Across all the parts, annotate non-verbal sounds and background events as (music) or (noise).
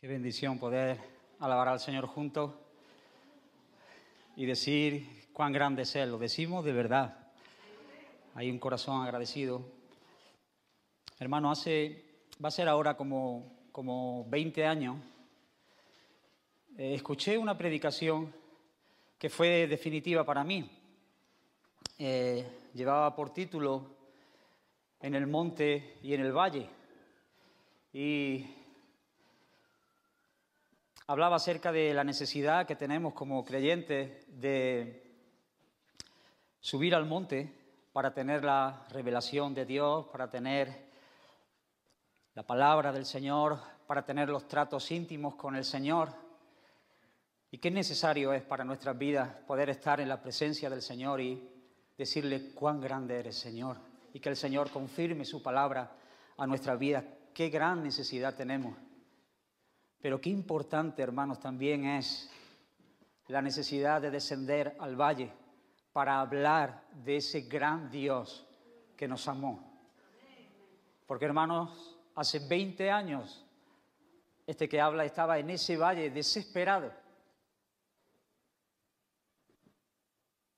Qué bendición poder alabar al Señor juntos y decir cuán grande es Él. Lo decimos de verdad. Hay un corazón agradecido. Hermano, hace, va a ser ahora como, como 20 años, eh, escuché una predicación que fue definitiva para mí. Eh, llevaba por título En el monte y en el valle. Y hablaba acerca de la necesidad que tenemos como creyentes de subir al monte para tener la revelación de Dios, para tener la palabra del Señor, para tener los tratos íntimos con el Señor. Y qué necesario es para nuestras vidas poder estar en la presencia del Señor y decirle cuán grande eres, Señor, y que el Señor confirme su palabra a nuestra vida. Qué gran necesidad tenemos. Pero qué importante, hermanos, también es la necesidad de descender al valle para hablar de ese gran Dios que nos amó. Porque, hermanos, hace 20 años este que habla estaba en ese valle desesperado.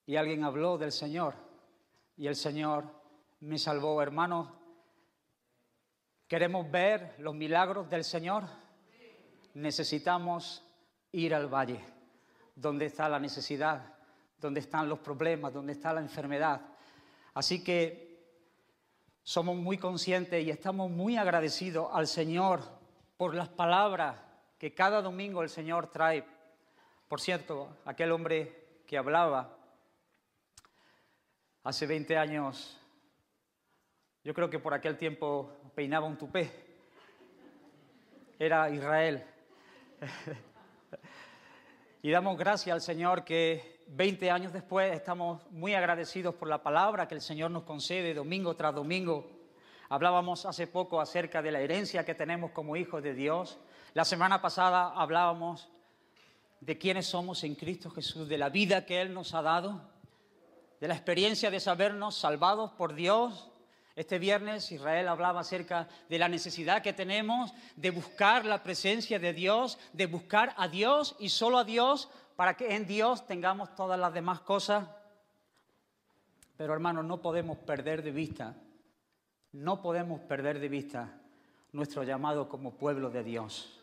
Y alguien habló del Señor y el Señor me salvó. Hermanos, ¿queremos ver los milagros del Señor? necesitamos ir al valle, donde está la necesidad, donde están los problemas, donde está la enfermedad. Así que somos muy conscientes y estamos muy agradecidos al Señor por las palabras que cada domingo el Señor trae. Por cierto, aquel hombre que hablaba hace 20 años, yo creo que por aquel tiempo peinaba un tupé, era Israel. (laughs) y damos gracias al Señor que 20 años después estamos muy agradecidos por la palabra que el Señor nos concede domingo tras domingo. Hablábamos hace poco acerca de la herencia que tenemos como hijos de Dios. La semana pasada hablábamos de quiénes somos en Cristo Jesús, de la vida que Él nos ha dado, de la experiencia de sabernos salvados por Dios, este viernes Israel hablaba acerca de la necesidad que tenemos de buscar la presencia de Dios, de buscar a Dios y solo a Dios para que en Dios tengamos todas las demás cosas. Pero hermanos, no podemos perder de vista, no podemos perder de vista nuestro llamado como pueblo de Dios.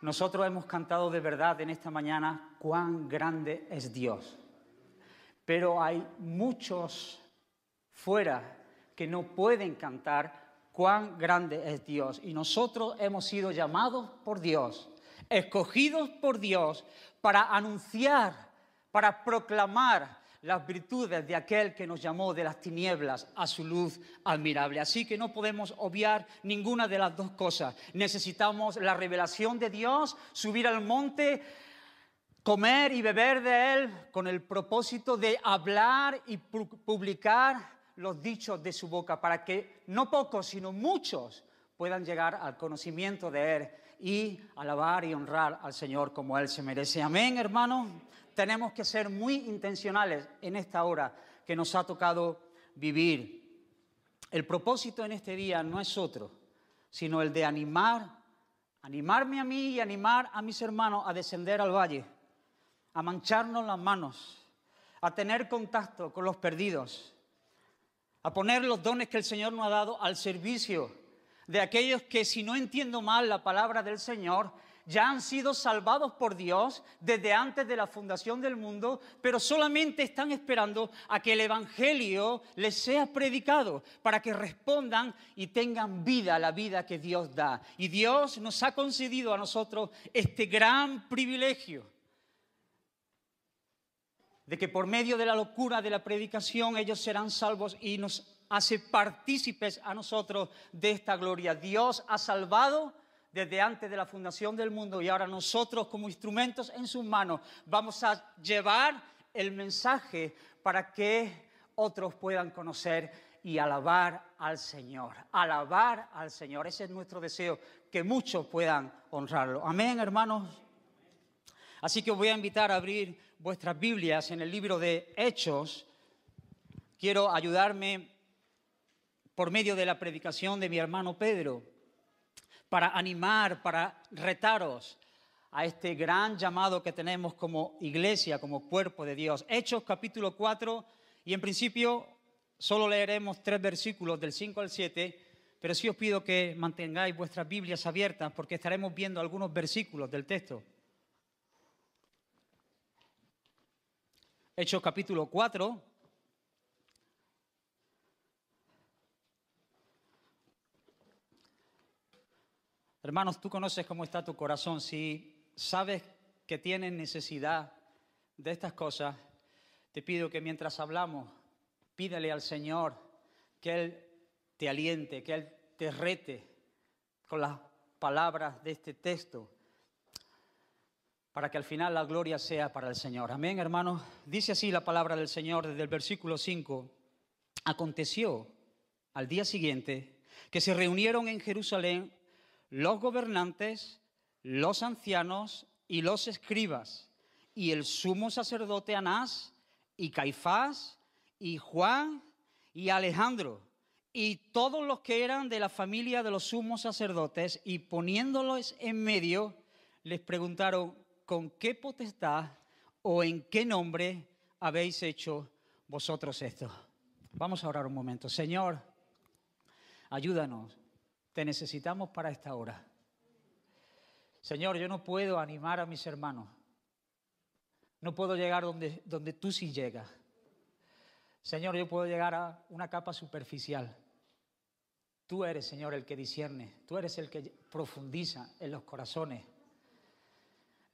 Nosotros hemos cantado de verdad en esta mañana cuán grande es Dios, pero hay muchos fuera que no pueden cantar cuán grande es Dios. Y nosotros hemos sido llamados por Dios, escogidos por Dios para anunciar, para proclamar las virtudes de aquel que nos llamó de las tinieblas a su luz admirable. Así que no podemos obviar ninguna de las dos cosas. Necesitamos la revelación de Dios, subir al monte, comer y beber de Él con el propósito de hablar y publicar los dichos de su boca, para que no pocos, sino muchos puedan llegar al conocimiento de Él y alabar y honrar al Señor como Él se merece. Amén, hermanos. Tenemos que ser muy intencionales en esta hora que nos ha tocado vivir. El propósito en este día no es otro, sino el de animar, animarme a mí y animar a mis hermanos a descender al valle, a mancharnos las manos, a tener contacto con los perdidos, a poner los dones que el Señor nos ha dado al servicio de aquellos que, si no entiendo mal la palabra del Señor, ya han sido salvados por Dios desde antes de la fundación del mundo, pero solamente están esperando a que el Evangelio les sea predicado para que respondan y tengan vida, la vida que Dios da. Y Dios nos ha concedido a nosotros este gran privilegio de que por medio de la locura de la predicación ellos serán salvos y nos hace partícipes a nosotros de esta gloria. Dios ha salvado desde antes de la fundación del mundo y ahora nosotros como instrumentos en sus manos vamos a llevar el mensaje para que otros puedan conocer y alabar al Señor, alabar al Señor. Ese es nuestro deseo, que muchos puedan honrarlo. Amén, hermanos. Así que os voy a invitar a abrir vuestras Biblias en el libro de Hechos. Quiero ayudarme por medio de la predicación de mi hermano Pedro para animar, para retaros a este gran llamado que tenemos como iglesia, como cuerpo de Dios. Hechos capítulo 4 y en principio solo leeremos tres versículos del 5 al 7. Pero sí os pido que mantengáis vuestras Biblias abiertas porque estaremos viendo algunos versículos del texto. Hechos capítulo 4. Hermanos, tú conoces cómo está tu corazón. Si sabes que tienes necesidad de estas cosas, te pido que mientras hablamos, pídele al Señor que Él te aliente, que Él te rete con las palabras de este texto para que al final la gloria sea para el Señor. Amén, hermanos. Dice así la palabra del Señor desde el versículo 5. Aconteció al día siguiente que se reunieron en Jerusalén los gobernantes, los ancianos y los escribas, y el sumo sacerdote Anás, y Caifás, y Juan, y Alejandro, y todos los que eran de la familia de los sumos sacerdotes, y poniéndolos en medio, les preguntaron, con qué potestad o en qué nombre habéis hecho vosotros esto. Vamos a orar un momento. Señor, ayúdanos. Te necesitamos para esta hora. Señor, yo no puedo animar a mis hermanos. No puedo llegar donde, donde tú sí llegas. Señor, yo puedo llegar a una capa superficial. Tú eres, Señor, el que discierne. Tú eres el que profundiza en los corazones.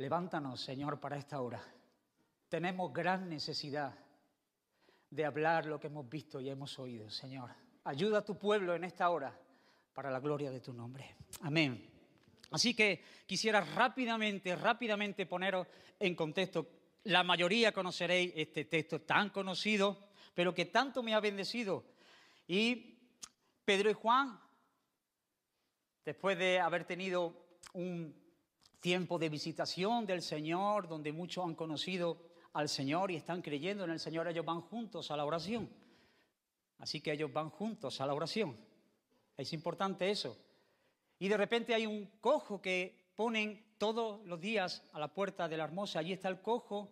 Levántanos, Señor, para esta hora. Tenemos gran necesidad de hablar lo que hemos visto y hemos oído, Señor. Ayuda a tu pueblo en esta hora para la gloria de tu nombre. Amén. Así que quisiera rápidamente, rápidamente poneros en contexto. La mayoría conoceréis este texto tan conocido, pero que tanto me ha bendecido. Y Pedro y Juan, después de haber tenido un tiempo de visitación del Señor, donde muchos han conocido al Señor y están creyendo en el Señor, ellos van juntos a la oración. Así que ellos van juntos a la oración. Es importante eso. Y de repente hay un cojo que ponen todos los días a la puerta de la hermosa. Allí está el cojo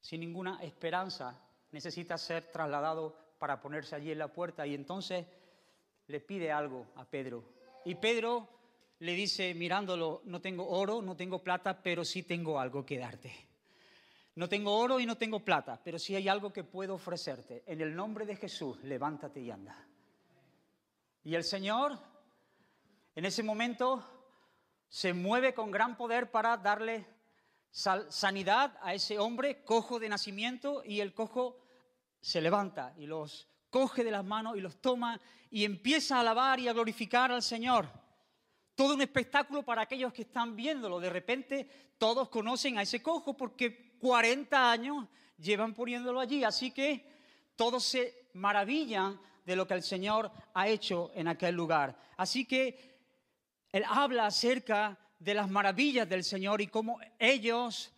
sin ninguna esperanza. Necesita ser trasladado para ponerse allí en la puerta. Y entonces le pide algo a Pedro. Y Pedro le dice mirándolo, no tengo oro, no tengo plata, pero sí tengo algo que darte. No tengo oro y no tengo plata, pero sí hay algo que puedo ofrecerte. En el nombre de Jesús, levántate y anda. Y el Señor, en ese momento, se mueve con gran poder para darle sanidad a ese hombre cojo de nacimiento y el cojo se levanta y los coge de las manos y los toma y empieza a alabar y a glorificar al Señor todo un espectáculo para aquellos que están viéndolo. De repente todos conocen a ese cojo porque 40 años llevan poniéndolo allí. Así que todos se maravillan de lo que el Señor ha hecho en aquel lugar. Así que Él habla acerca de las maravillas del Señor y cómo ellos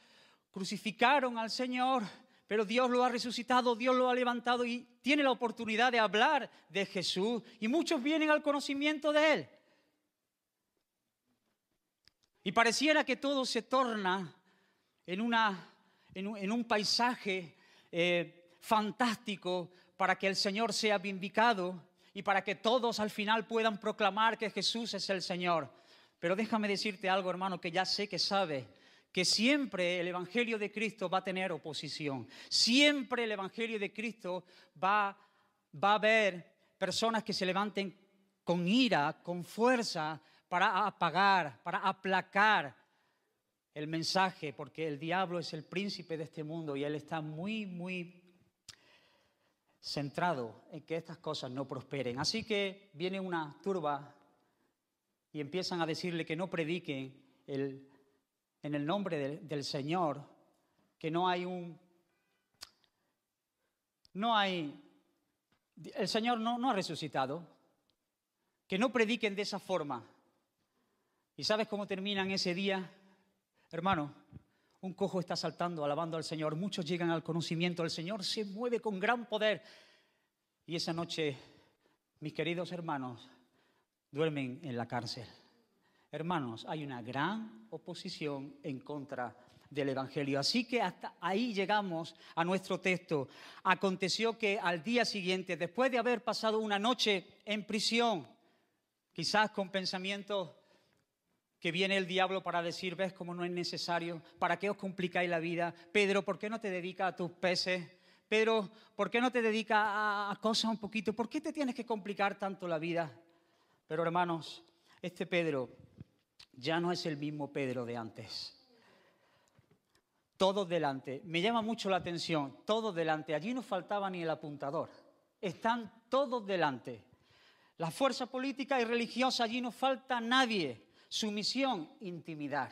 crucificaron al Señor, pero Dios lo ha resucitado, Dios lo ha levantado y tiene la oportunidad de hablar de Jesús. Y muchos vienen al conocimiento de Él. Y pareciera que todo se torna en, una, en, un, paisaje eh, fantástico para que el Señor sea vindicado y para que todos al final puedan proclamar que Jesús es el Señor. Pero déjame decirte algo, hermano, que ya sé que sabe que siempre el Evangelio de Cristo va a tener oposición. Siempre el Evangelio de Cristo va, va a haber personas que se levanten con ira, con fuerza, para apagar, para aplacar el mensaje, porque el diablo es el príncipe de este mundo y él está muy, muy centrado en que estas cosas no prosperen. Así que viene una turba y empiezan a decirle que no prediquen en el nombre del, Señor, que no hay un... No hay... El Señor no ha resucitado. Que no prediquen de esa forma ¿Y sabes cómo terminan ese día? Hermano, un cojo está saltando, alabando al Señor. Muchos llegan al conocimiento. El Señor se mueve con gran poder. Y esa noche, mis queridos hermanos, duermen en la cárcel. Hermanos, hay una gran oposición en contra del Evangelio. Así que hasta ahí llegamos a nuestro texto. Aconteció que al día siguiente, después de haber pasado una noche en prisión, quizás con pensamientos que viene el diablo para decir, ves cómo no es necesario, ¿para qué os complicáis la vida? Pedro, ¿por qué no te dedicas a tus peces? Pedro, ¿por qué no te dedicas a cosas un poquito? ¿Por qué te tienes que complicar tanto la vida? Pero hermanos, este Pedro ya no es el mismo Pedro de antes. Todos delante. Me llama mucho la atención, todos delante. Allí no faltaba ni el apuntador. Están todos delante. La fuerza política y religiosa, allí no falta nadie. Sumisión, intimidar.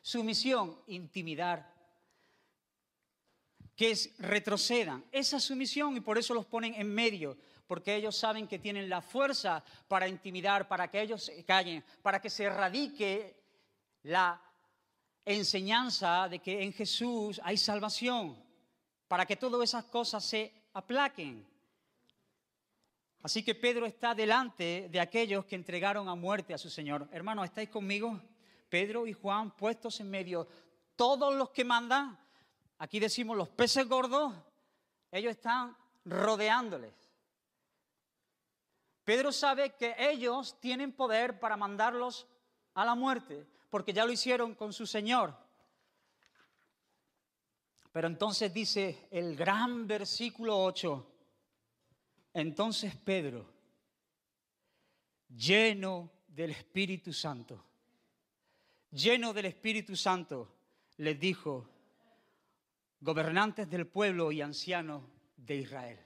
sumisión, intimidar. Que retrocedan. Esa sumisión y por eso los ponen en medio, porque ellos saben que tienen la fuerza para intimidar, para que ellos se callen, para que se erradique la enseñanza de que en Jesús hay salvación, para que todas esas cosas se aplaquen. Así que Pedro está delante de aquellos que entregaron a muerte a su Señor. Hermanos, ¿estáis conmigo? Pedro y Juan puestos en medio. Todos los que mandan, aquí decimos los peces gordos, ellos están rodeándoles. Pedro sabe que ellos tienen poder para mandarlos a la muerte, porque ya lo hicieron con su Señor. Pero entonces dice el gran versículo 8, entonces Pedro, lleno del Espíritu Santo, lleno del Espíritu Santo, les dijo, gobernantes del pueblo y ancianos de Israel,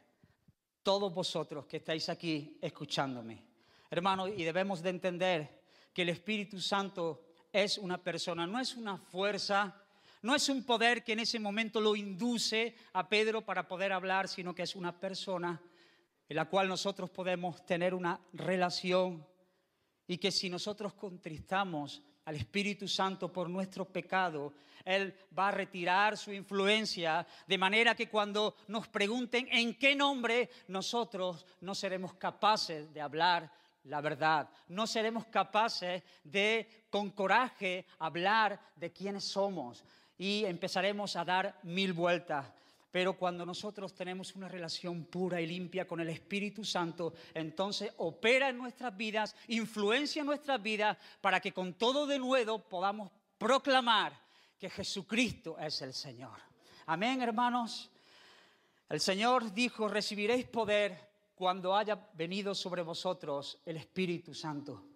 todos vosotros que estáis aquí escuchándome, hermanos, y debemos de entender que el Espíritu Santo es una persona, no es una fuerza, no es un poder que en ese momento lo induce a Pedro para poder hablar, sino que es una persona en la cual nosotros podemos tener una relación y que si nosotros contristamos al Espíritu Santo por nuestro pecado, Él va a retirar su influencia, de manera que cuando nos pregunten en qué nombre, nosotros no seremos capaces de hablar la verdad, no seremos capaces de con coraje hablar de quiénes somos y empezaremos a dar mil vueltas. Pero cuando nosotros tenemos una relación pura y limpia con el Espíritu Santo, entonces opera en nuestras vidas, influencia en nuestras vidas, para que con todo de podamos proclamar que Jesucristo es el Señor. Amén, hermanos. El Señor dijo, recibiréis poder cuando haya venido sobre vosotros el Espíritu Santo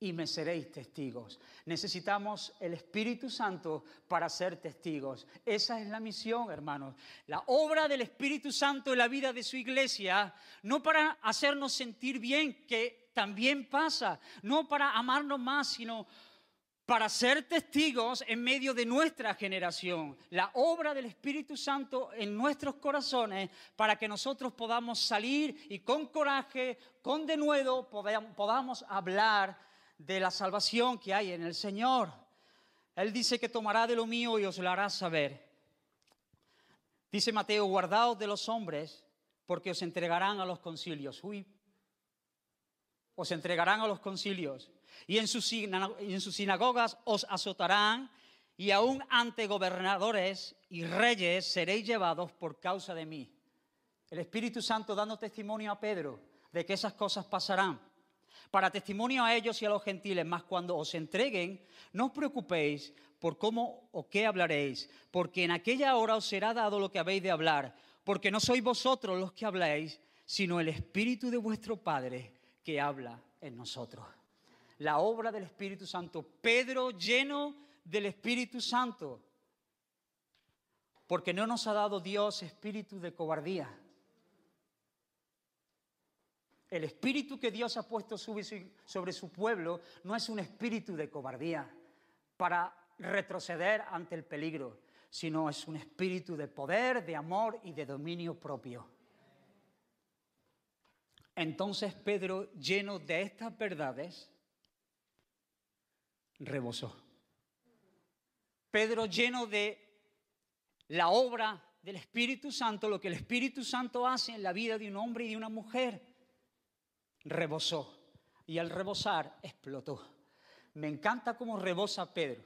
y me seréis testigos. Necesitamos el Espíritu Santo para ser testigos. Esa es la misión, hermanos. La obra del Espíritu Santo en la vida de su iglesia, no para hacernos sentir bien, que también pasa, no para amarnos más, sino para ser testigos en medio de nuestra generación, la obra del Espíritu Santo en nuestros corazones, para que nosotros podamos salir y con coraje, con denuedo, podamos hablar de la salvación que hay en el Señor. Él dice que tomará de lo mío y os lo hará saber. Dice Mateo, guardaos de los hombres porque os entregarán a los concilios. Uy, os entregarán a los concilios. Y en sus, en sus sinagogas os azotarán y aún ante gobernadores y reyes seréis llevados por causa de mí. El Espíritu Santo dando testimonio a Pedro de que esas cosas pasarán para testimonio a ellos y a los gentiles, más cuando os entreguen, no os preocupéis por cómo o qué hablaréis, porque en aquella hora os será dado lo que habéis de hablar, porque no sois vosotros los que habláis, sino el Espíritu de vuestro Padre que habla en nosotros. La obra del Espíritu Santo, Pedro lleno del Espíritu Santo, porque no nos ha dado Dios espíritu de cobardía el espíritu que Dios ha puesto sobre su pueblo no es un espíritu de cobardía para retroceder ante el peligro, sino es un espíritu de poder, de amor y de dominio propio. Entonces Pedro, lleno de estas verdades, rebosó. Pedro, lleno de la obra del Espíritu Santo, lo que el Espíritu Santo hace en la vida de un hombre y de una mujer, rebosó y al rebosar explotó. Me encanta cómo rebosa Pedro.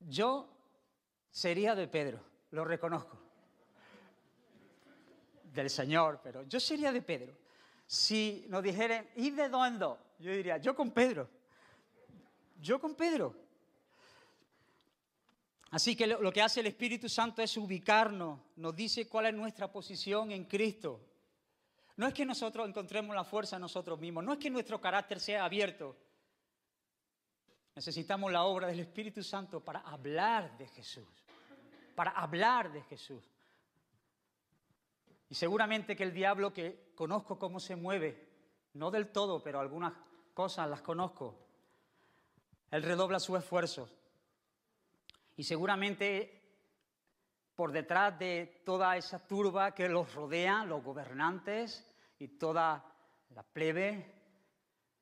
Yo sería de Pedro, lo reconozco, del Señor, pero yo sería de Pedro. Si nos dijeran, ¿y de dónde? Yo diría, yo con Pedro, yo con Pedro. Así que lo, lo que hace el Espíritu Santo es ubicarnos, nos dice cuál es nuestra posición en Cristo, no es que nosotros encontremos la fuerza nosotros mismos, no es que nuestro carácter sea abierto. Necesitamos la obra del Espíritu Santo para hablar de Jesús, para hablar de Jesús. Y seguramente que el diablo que conozco cómo se mueve, no del todo, pero algunas cosas las conozco, él redobla su esfuerzo. Y seguramente por detrás de toda esa turba que los rodea, los gobernantes y toda la plebe,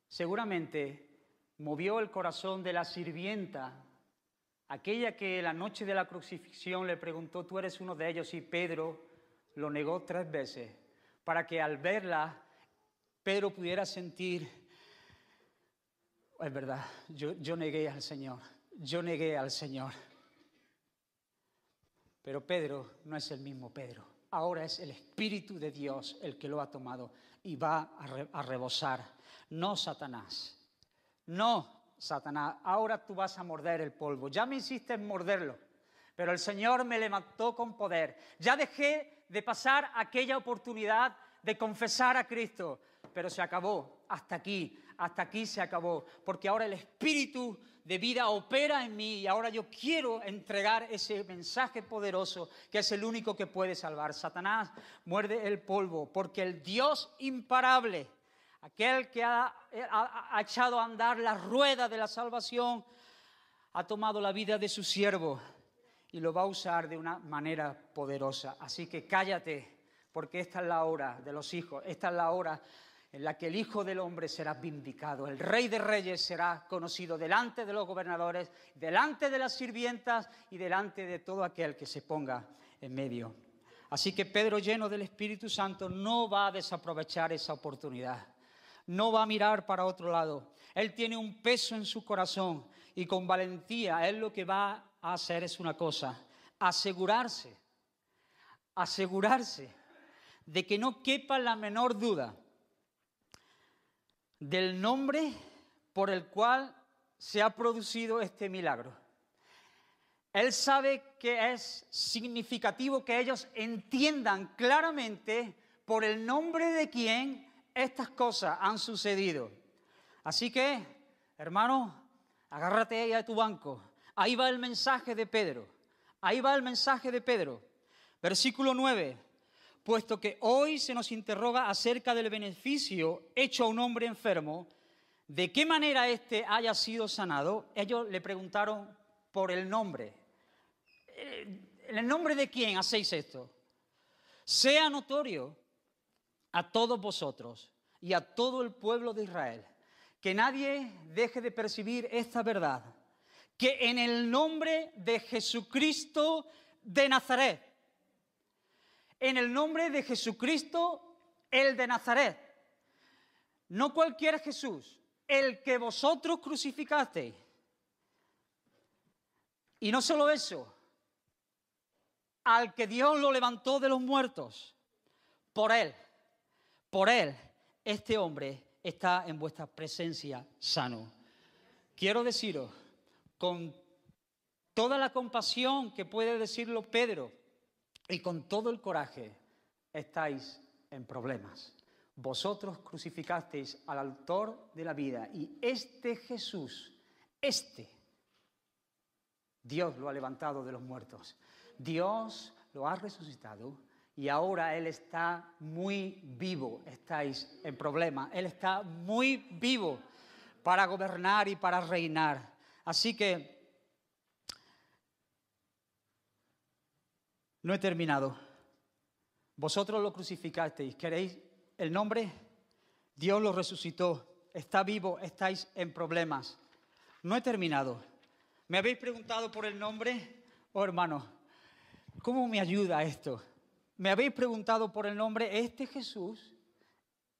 seguramente movió el corazón de la sirvienta, aquella que la noche de la crucifixión le preguntó, tú eres uno de ellos, y Pedro lo negó tres veces, para que al verla, Pedro pudiera sentir, es verdad, yo, negué al Señor, yo negué al Señor. Pero Pedro no es el mismo Pedro. Ahora es el Espíritu de Dios el que lo ha tomado y va a, rebosar. No Satanás. No Satanás. Ahora tú vas a morder el polvo. Ya me hiciste morderlo. Pero el Señor me levantó con poder. Ya dejé de pasar aquella oportunidad de confesar a Cristo. Pero se acabó. Hasta aquí. Hasta aquí se acabó. Porque ahora el Espíritu de vida opera en mí y ahora yo quiero entregar ese mensaje poderoso que es el único que puede salvar. Satanás muerde el polvo porque el Dios imparable, aquel que ha, echado a andar la rueda de la salvación, ha tomado la vida de su siervo y lo va a usar de una manera poderosa. Así que cállate, porque esta es la hora de los hijos, esta es la hora en la que el Hijo del Hombre será vindicado, el Rey de Reyes será conocido delante de los gobernadores, delante de las sirvientas y delante de todo aquel que se ponga en medio. Así que Pedro, lleno del Espíritu Santo, no va a desaprovechar esa oportunidad, no va a mirar para otro lado. Él tiene un peso en su corazón y con valentía él lo que va a hacer es una cosa, asegurarse, asegurarse de que no quepa la menor duda del nombre por el cual se ha producido este milagro. Él sabe que es significativo que ellos entiendan claramente por el nombre de quien estas cosas han sucedido. Así que, hermano, agárrate ahí a tu banco. Ahí va el mensaje de Pedro. Ahí va el mensaje de Pedro. Versículo 9 puesto que hoy se nos interroga acerca del beneficio hecho a un hombre enfermo, de qué manera éste haya sido sanado, ellos le preguntaron por el nombre. ¿En eh, el nombre de quién hacéis esto? Sea notorio a todos vosotros y a todo el pueblo de Israel, que nadie deje de percibir esta verdad, que en el nombre de Jesucristo de Nazaret, en el nombre de Jesucristo, el de Nazaret. No cualquier Jesús, el que vosotros crucificasteis. Y no solo eso, al que Dios lo levantó de los muertos, por él, por él, este hombre está en vuestra presencia sano. Quiero deciros, con toda la compasión que puede decirlo Pedro, y con todo el coraje estáis en problemas. Vosotros crucificasteis al autor de la vida y este Jesús, este, Dios lo ha levantado de los muertos. Dios lo ha resucitado y ahora Él está muy vivo. Estáis en problemas Él está muy vivo para gobernar y para reinar. Así que No he terminado. Vosotros lo crucificasteis. ¿Queréis el nombre? Dios lo resucitó. Está vivo. Estáis en problemas. No he terminado. ¿Me habéis preguntado por el nombre? Oh hermano, ¿cómo me ayuda esto? ¿Me habéis preguntado por el nombre? Este Jesús.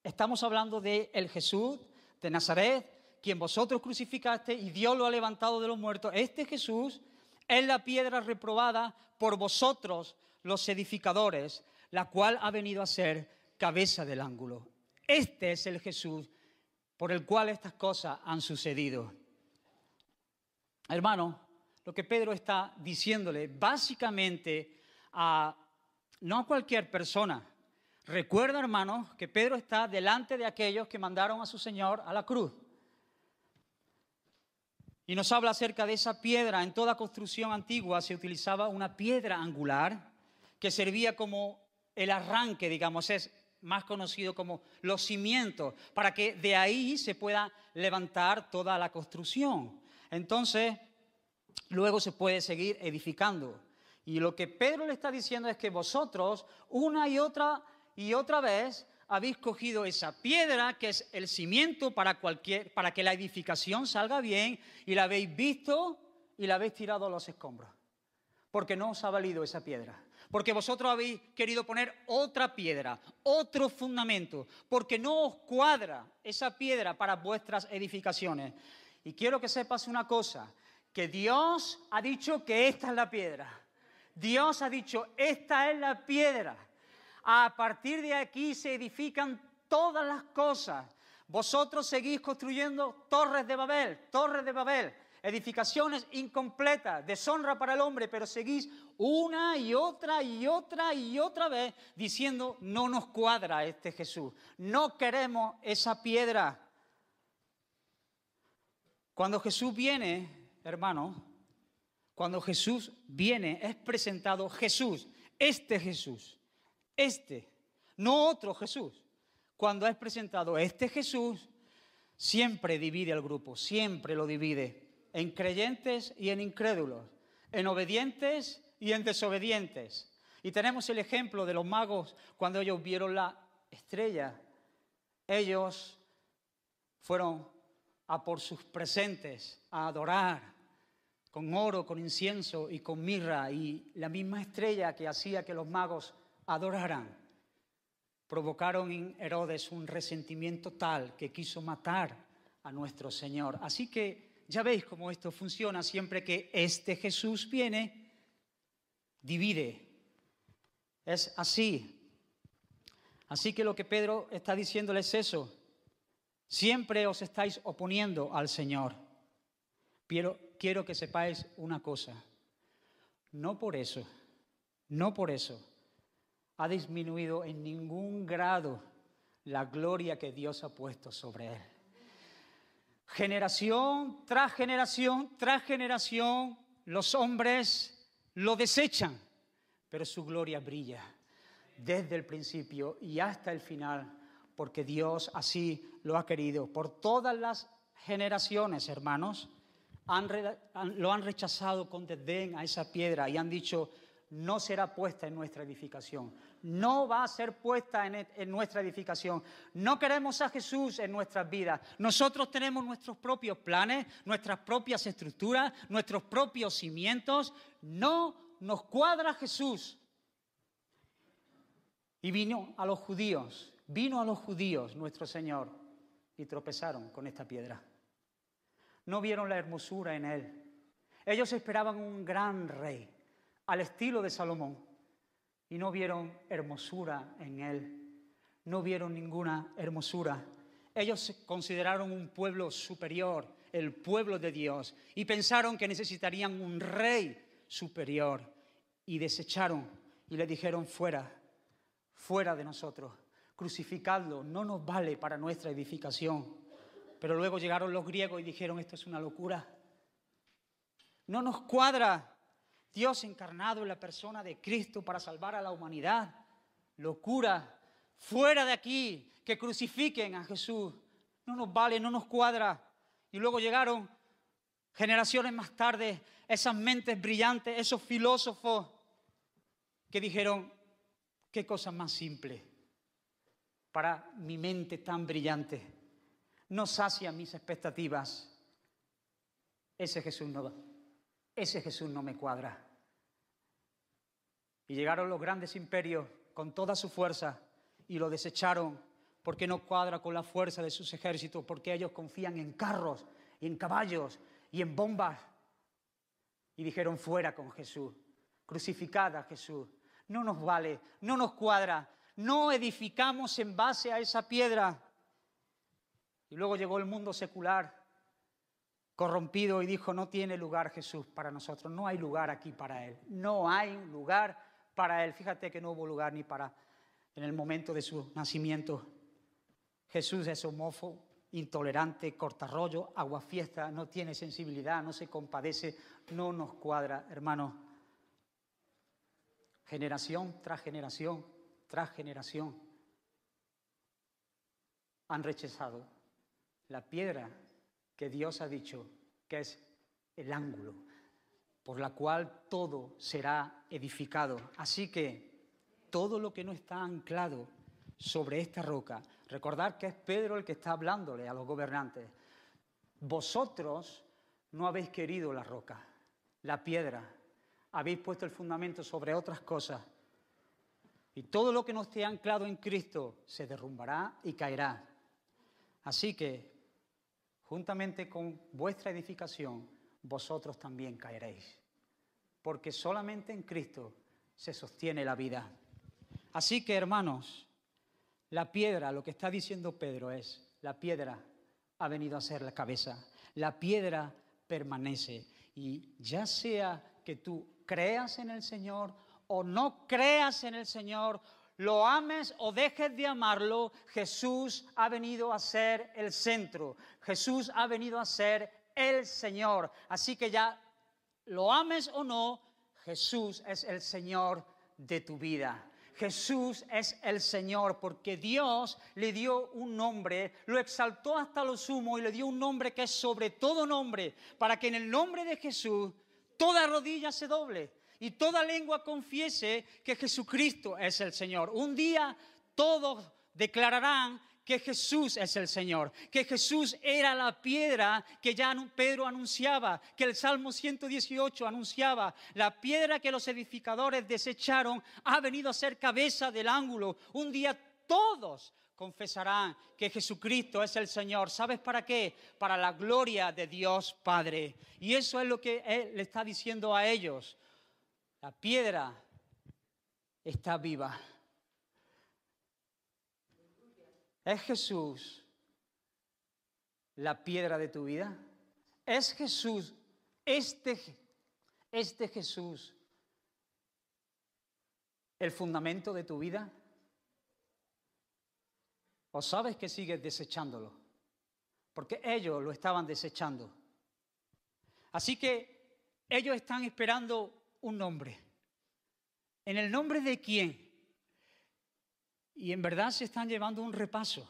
Estamos hablando de el Jesús de Nazaret, quien vosotros crucificasteis y Dios lo ha levantado de los muertos. Este Jesús es la piedra reprobada por vosotros los edificadores, la cual ha venido a ser cabeza del ángulo. Este es el Jesús por el cual estas cosas han sucedido. Hermano, lo que Pedro está diciéndole básicamente a no a cualquier persona. Recuerda, hermano, que Pedro está delante de aquellos que mandaron a su Señor a la cruz. Y nos habla acerca de esa piedra. En toda construcción antigua se utilizaba una piedra angular que servía como el arranque, digamos, es más conocido como los cimientos, para que de ahí se pueda levantar toda la construcción. Entonces, luego se puede seguir edificando. Y lo que Pedro le está diciendo es que vosotros, una y otra y otra vez, habéis cogido esa piedra que es el cimiento para, cualquier, para que la edificación salga bien y la habéis visto y la habéis tirado a los escombros, porque no os ha valido esa piedra. Porque vosotros habéis querido poner otra piedra, otro fundamento, porque no os cuadra esa piedra para vuestras edificaciones. Y quiero que sepas una cosa, que Dios ha dicho que esta es la piedra. Dios ha dicho, esta es la piedra a partir de aquí se edifican todas las cosas. Vosotros seguís construyendo torres de Babel, torres de Babel, edificaciones incompletas, deshonra para el hombre, pero seguís una y otra y otra y otra vez diciendo, no nos cuadra este Jesús, no queremos esa piedra. Cuando Jesús viene, hermano, cuando Jesús viene es presentado Jesús, este Jesús. Este, no otro Jesús. Cuando es presentado este Jesús, siempre divide al grupo, siempre lo divide en creyentes y en incrédulos, en obedientes y en desobedientes. Y tenemos el ejemplo de los magos cuando ellos vieron la estrella. Ellos fueron a por sus presentes, a adorar, con oro, con incienso y con mirra, y la misma estrella que hacía que los magos adorarán Provocaron en Herodes un resentimiento tal que quiso matar a nuestro Señor. Así que ya veis cómo esto funciona. Siempre que este Jesús viene, divide. Es así. Así que lo que Pedro está diciéndole es eso. Siempre os estáis oponiendo al Señor. Pero quiero que sepáis una cosa. No por eso, no por eso ha disminuido en ningún grado la gloria que Dios ha puesto sobre él. Generación tras generación tras generación, los hombres lo desechan, pero su gloria brilla desde el principio y hasta el final, porque Dios así lo ha querido. Por todas las generaciones, hermanos, lo han rechazado con desdén a esa piedra y han dicho, no será puesta en nuestra edificación. No va a ser puesta en, nuestra edificación. No queremos a Jesús en nuestras vidas. Nosotros tenemos nuestros propios planes, nuestras propias estructuras, nuestros propios cimientos. No nos cuadra Jesús. Y vino a los judíos, vino a los judíos nuestro Señor y tropezaron con esta piedra. No vieron la hermosura en él. Ellos esperaban un gran rey al estilo de Salomón y no vieron hermosura en él, no vieron ninguna hermosura. Ellos consideraron un pueblo superior, el pueblo de Dios, y pensaron que necesitarían un rey superior y desecharon y le dijeron fuera, fuera de nosotros, crucificadlo, no nos vale para nuestra edificación. Pero luego llegaron los griegos y dijeron, esto es una locura, no nos cuadra, Dios encarnado en la persona de Cristo para salvar a la humanidad. Locura. Fuera de aquí, que crucifiquen a Jesús. No nos vale, no nos cuadra. Y luego llegaron generaciones más tarde esas mentes brillantes, esos filósofos que dijeron, qué cosa más simple para mi mente tan brillante. No sacia mis expectativas. Ese Jesús no, ese Jesús no me cuadra. Y llegaron los grandes imperios con toda su fuerza y lo desecharon porque no cuadra con la fuerza de sus ejércitos, porque ellos confían en carros y en caballos y en bombas. Y dijeron, fuera con Jesús, crucificada Jesús, no nos vale, no nos cuadra, no edificamos en base a esa piedra. Y luego llegó el mundo secular, corrompido, y dijo, no tiene lugar Jesús para nosotros, no hay lugar aquí para Él, no hay lugar para él. Fíjate que no hubo lugar ni para, en el momento de su nacimiento, Jesús es homófobo, intolerante, cortarrollo, fiesta, no tiene sensibilidad, no se compadece, no nos cuadra, hermanos. Generación tras generación tras generación han rechazado la piedra que Dios ha dicho que es el ángulo, por la cual todo será edificado. Así que todo lo que no está anclado sobre esta roca, ...recordar que es Pedro el que está hablándole a los gobernantes, vosotros no habéis querido la roca, la piedra, habéis puesto el fundamento sobre otras cosas. Y todo lo que no esté anclado en Cristo se derrumbará y caerá. Así que, juntamente con vuestra edificación, vosotros también caeréis. Porque solamente en Cristo se sostiene la vida. Así que, hermanos, la piedra, lo que está diciendo Pedro es, la piedra ha venido a ser la cabeza, la piedra permanece. Y ya sea que tú creas en el Señor o no creas en el Señor, lo ames o dejes de amarlo, Jesús ha venido a ser el centro, Jesús ha venido a ser el Señor. Así que ya lo ames o no, Jesús es el Señor de tu vida. Jesús es el Señor, porque Dios le dio un nombre, lo exaltó hasta lo sumo y le dio un nombre que es sobre todo nombre, para que en el nombre de Jesús toda rodilla se doble y toda lengua confiese que Jesucristo es el Señor. Un día todos declararán que Jesús es el Señor, que Jesús era la piedra que ya Pedro anunciaba, que el Salmo 118 anunciaba, la piedra que los edificadores desecharon ha venido a ser cabeza del ángulo. Un día todos confesarán que Jesucristo es el Señor. ¿Sabes para qué? Para la gloria de Dios Padre. Y eso es lo que Él le está diciendo a ellos. La piedra está viva. ¿Es Jesús la piedra de tu vida? ¿Es Jesús este, este Jesús el fundamento de tu vida? ¿O sabes que sigues desechándolo? Porque ellos lo estaban desechando. Así que ellos están esperando un nombre. ¿En el nombre de quién? Y en verdad se están llevando un repaso.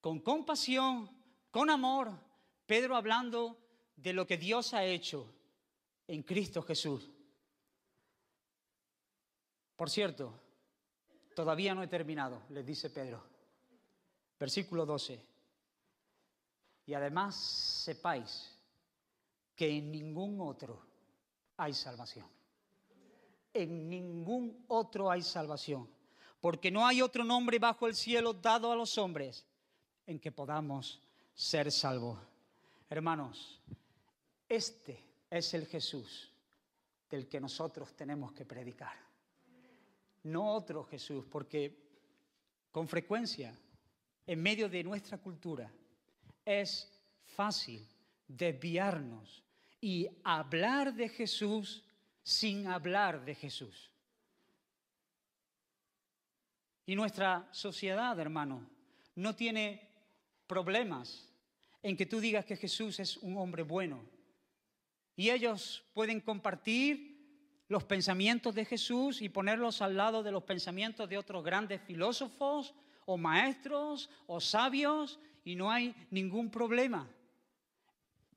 Con compasión, con amor, Pedro hablando de lo que Dios ha hecho en Cristo Jesús. Por cierto, todavía no he terminado, les dice Pedro. Versículo 12. Y además sepáis que en ningún otro hay salvación. En ningún otro hay salvación porque no hay otro nombre bajo el cielo dado a los hombres en que podamos ser salvos. Hermanos, este es el Jesús del que nosotros tenemos que predicar. No otro Jesús, porque con frecuencia, en medio de nuestra cultura, es fácil desviarnos y hablar de Jesús sin hablar de Jesús. Y nuestra sociedad, hermano, no tiene problemas en que tú digas que Jesús es un hombre bueno. Y ellos pueden compartir los pensamientos de Jesús y ponerlos al lado de los pensamientos de otros grandes filósofos o maestros o sabios y no hay ningún problema.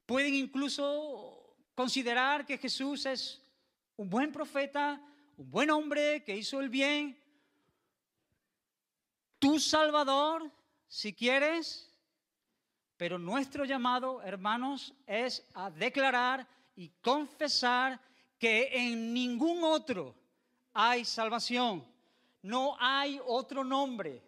Pueden incluso considerar que Jesús es un buen profeta, un buen hombre que hizo el bien tu Salvador, si quieres, pero nuestro llamado, hermanos, es a declarar y confesar que en ningún otro hay salvación. No hay otro nombre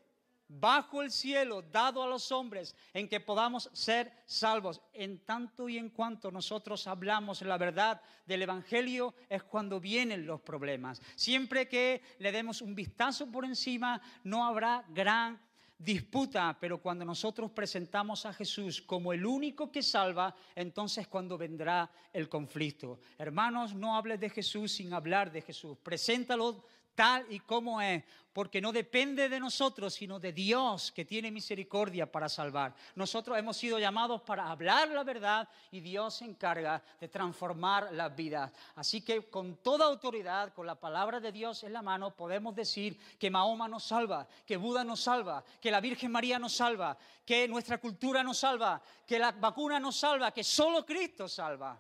bajo el cielo dado a los hombres en que podamos ser salvos. En tanto y en cuanto nosotros hablamos la verdad del Evangelio es cuando vienen los problemas. Siempre que le demos un vistazo por encima no habrá gran disputa, pero cuando nosotros presentamos a Jesús como el único que salva, entonces cuando vendrá el conflicto. Hermanos, no hables de Jesús sin hablar de Jesús. Preséntalo tal y como es, porque no depende de nosotros, sino de Dios que tiene misericordia para salvar. Nosotros hemos sido llamados para hablar la verdad y Dios se encarga de transformar las vidas. Así que con toda autoridad, con la palabra de Dios en la mano, podemos decir que Mahoma nos salva, que Buda nos salva, que la Virgen María nos salva, que nuestra cultura nos salva, que la vacuna nos salva, que solo Cristo salva.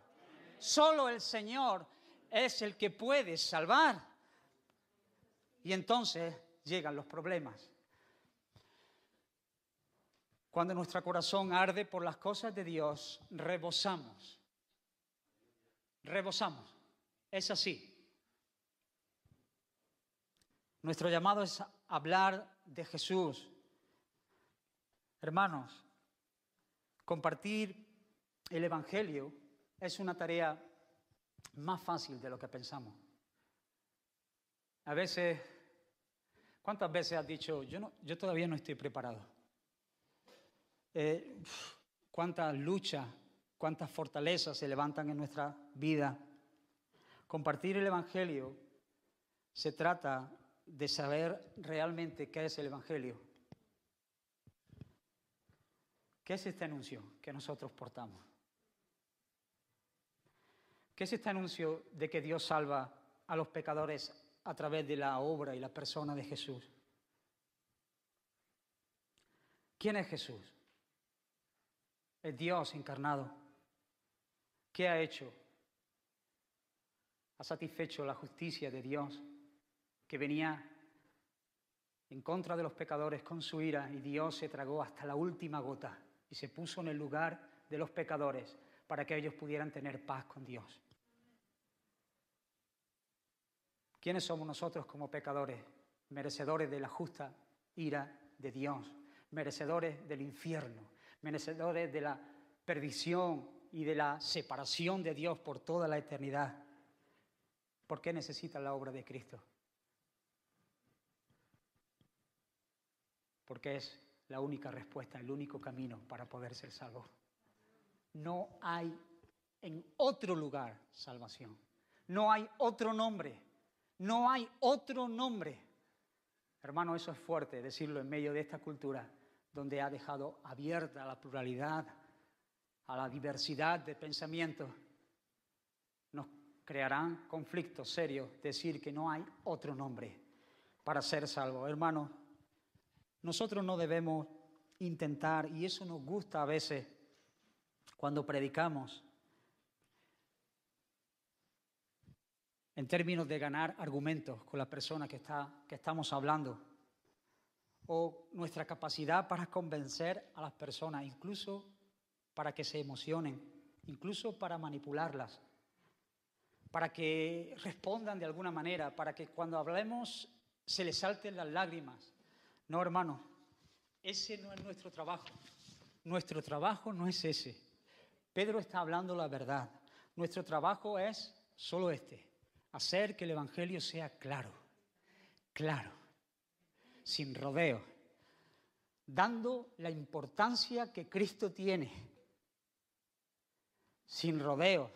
Solo el Señor es el que puede salvar. Y entonces llegan los problemas. Cuando nuestro corazón arde por las cosas de Dios, rebosamos. Rebosamos. Es así. Nuestro llamado es hablar de Jesús. Hermanos, compartir el Evangelio es una tarea más fácil de lo que pensamos. A veces, ¿cuántas veces has dicho, yo, yo todavía no estoy preparado? Eh, ¿Cuántas luchas, cuántas fortalezas se levantan en nuestra vida? Compartir el Evangelio se trata de saber realmente qué es el Evangelio. ¿Qué es este anuncio que nosotros portamos? ¿Qué es este anuncio de que Dios salva a los pecadores a través de la obra y la persona de Jesús. ¿Quién es Jesús? Es Dios encarnado. ¿Qué ha hecho? Ha satisfecho la justicia de Dios que venía en contra de los pecadores con su ira y Dios se tragó hasta la última gota y se puso en el lugar de los pecadores para que ellos pudieran tener paz con Dios. ¿Quiénes somos nosotros como pecadores, merecedores de la justa ira de Dios, merecedores del infierno, merecedores de la perdición y de la separación de Dios por toda la eternidad? ¿Por qué necesitan la obra de Cristo? Porque es la única respuesta, el único camino para poder ser salvo. No hay en otro lugar salvación. No hay otro nombre no hay otro nombre. Hermano, eso es fuerte decirlo en medio de esta cultura donde ha dejado abierta la pluralidad, a la diversidad de pensamiento Nos crearán conflictos serios decir que no hay otro nombre para ser salvo. Hermano, nosotros no debemos intentar, y eso nos gusta a veces cuando predicamos, en términos de ganar argumentos con la persona que, está, que estamos hablando, o nuestra capacidad para convencer a las personas, incluso para que se emocionen, incluso para manipularlas, para que respondan de alguna manera, para que cuando hablemos se les salten las lágrimas. No, hermano, ese no es nuestro trabajo. Nuestro trabajo no es ese. Pedro está hablando la verdad. Nuestro trabajo es solo este, hacer que el Evangelio sea claro, claro, sin rodeo, dando la importancia que Cristo tiene, sin rodeo.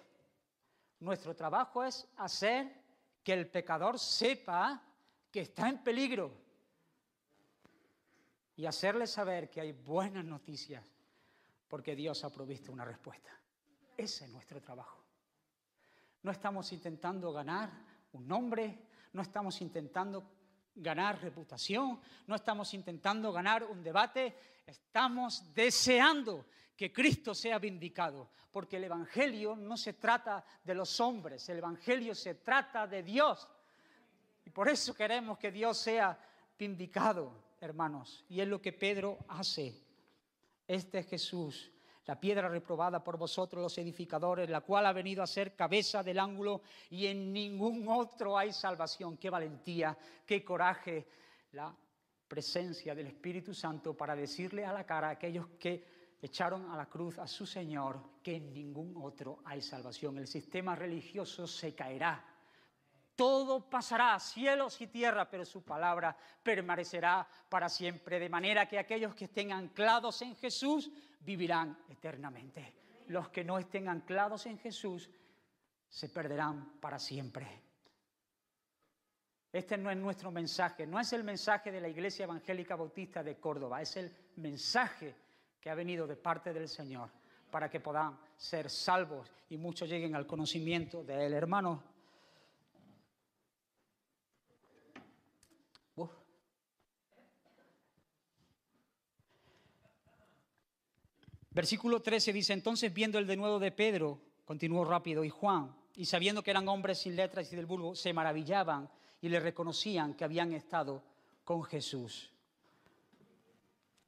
Nuestro trabajo es hacer que el pecador sepa que está en peligro y hacerle saber que hay buenas noticias porque Dios ha provisto una respuesta. Ese es nuestro trabajo. No estamos intentando ganar un nombre, no estamos intentando ganar reputación, no estamos intentando ganar un debate, estamos deseando que Cristo sea vindicado, porque el Evangelio no se trata de los hombres, el Evangelio se trata de Dios. Y por eso queremos que Dios sea vindicado, hermanos. Y es lo que Pedro hace. Este es Jesús la piedra reprobada por vosotros los edificadores, la cual ha venido a ser cabeza del ángulo y en ningún otro hay salvación. Qué valentía, qué coraje la presencia del Espíritu Santo para decirle a la cara a aquellos que echaron a la cruz a su Señor que en ningún otro hay salvación. El sistema religioso se caerá todo pasará, cielos y tierra, pero su palabra permanecerá para siempre, de manera que aquellos que estén anclados en Jesús vivirán eternamente. Los que no estén anclados en Jesús se perderán para siempre. Este no es nuestro mensaje, no es el mensaje de la Iglesia Evangélica Bautista de Córdoba, es el mensaje que ha venido de parte del Señor para que puedan ser salvos y muchos lleguen al conocimiento de Él. Hermanos, Versículo 13 dice, entonces viendo el denuedo de Pedro, continuó rápido, y Juan, y sabiendo que eran hombres sin letras y del vulgo, se maravillaban y le reconocían que habían estado con Jesús.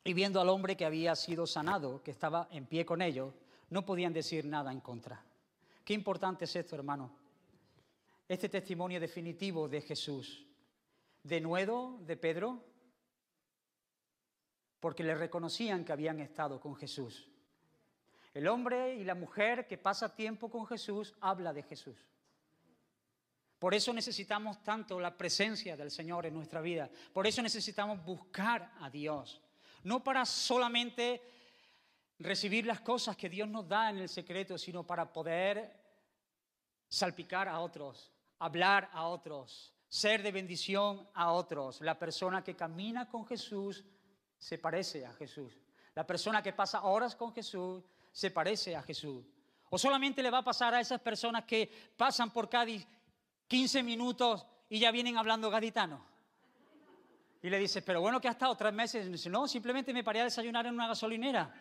Y viendo al hombre que había sido sanado, que estaba en pie con ellos, no podían decir nada en contra. Qué importante es esto, hermano. Este testimonio definitivo de Jesús. De de Pedro, porque le reconocían que habían estado con Jesús. El hombre y la mujer que pasa tiempo con Jesús habla de Jesús. Por eso necesitamos tanto la presencia del Señor en nuestra vida. Por eso necesitamos buscar a Dios. No para solamente recibir las cosas que Dios nos da en el secreto, sino para poder salpicar a otros, hablar a otros, ser de bendición a otros. La persona que camina con Jesús se parece a Jesús. La persona que pasa horas con Jesús se parece a Jesús. O solamente le va a pasar a esas personas que pasan por Cádiz 15 minutos y ya vienen hablando gaditano. Y le dices, pero bueno, que ha estado tres meses. no, simplemente me paré a desayunar en una gasolinera.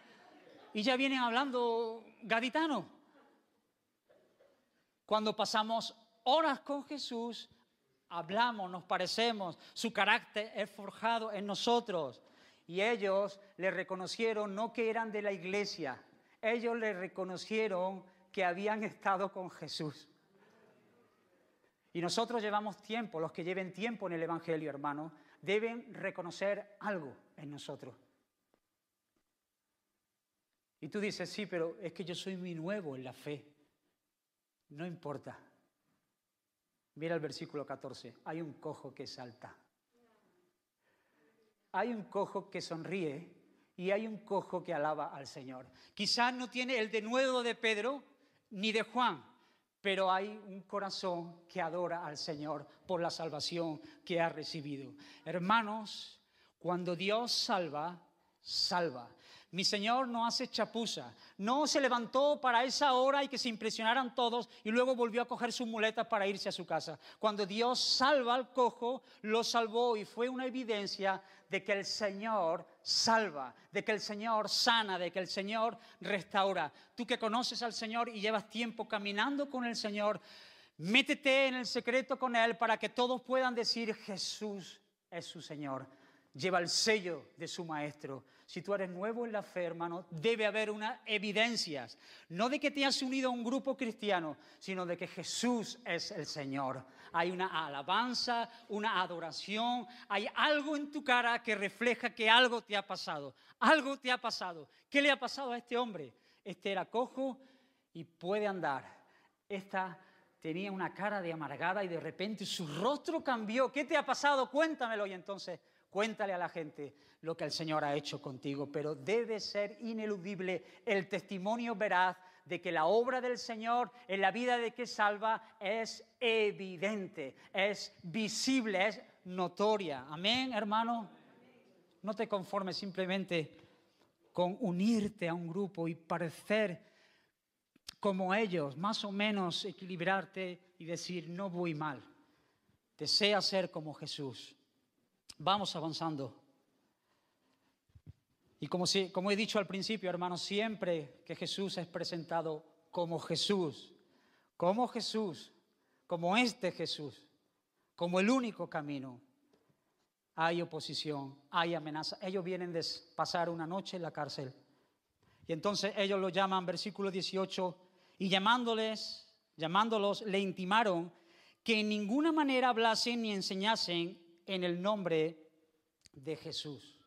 Y ya vienen hablando gaditano. Cuando pasamos horas con Jesús, hablamos, nos parecemos, su carácter es forjado en nosotros. Y ellos le reconocieron no que eran de la iglesia, ellos le reconocieron que habían estado con Jesús. Y nosotros llevamos tiempo, los que lleven tiempo en el Evangelio, hermano, deben reconocer algo en nosotros. Y tú dices, sí, pero es que yo soy muy nuevo en la fe. No importa. Mira el versículo 14. Hay un cojo que salta. Hay un cojo que sonríe y hay un cojo que alaba al Señor. Quizás no tiene el denuedo de Pedro ni de Juan, pero hay un corazón que adora al Señor por la salvación que ha recibido. Hermanos, cuando Dios salva, salva. Mi Señor no hace chapuza. No se levantó para esa hora y que se impresionaran todos y luego volvió a coger su muleta para irse a su casa. Cuando Dios salva al cojo, lo salvó y fue una evidencia de que el Señor salva, de que el Señor sana, de que el Señor restaura. Tú que conoces al Señor y llevas tiempo caminando con el Señor, métete en el secreto con Él para que todos puedan decir Jesús es su Señor lleva el sello de su maestro. Si tú eres nuevo en la fe, hermano, debe haber unas evidencias, no de que te has unido a un grupo cristiano, sino de que Jesús es el Señor. Hay una alabanza, una adoración, hay algo en tu cara que refleja que algo te ha pasado, algo te ha pasado. ¿Qué le ha pasado a este hombre? Este era cojo y puede andar. Esta tenía una cara de amargada y de repente su rostro cambió. ¿Qué te ha pasado? Cuéntamelo y entonces Cuéntale a la gente lo que el Señor ha hecho contigo, pero debe ser ineludible el testimonio veraz de que la obra del Señor en la vida de que salva es evidente, es visible, es notoria. Amén, hermano. No te conformes simplemente con unirte a un grupo y parecer como ellos, más o menos equilibrarte y decir, no voy mal. Desea ser como Jesús. Vamos avanzando. Y como, si, como he dicho al principio, hermanos, siempre que Jesús es presentado como Jesús, como Jesús, como este Jesús, como el único camino, hay oposición, hay amenaza. Ellos vienen de pasar una noche en la cárcel. Y entonces ellos lo llaman, versículo 18, y llamándoles, llamándolos, le intimaron que en ninguna manera hablasen ni enseñasen en el nombre de Jesús.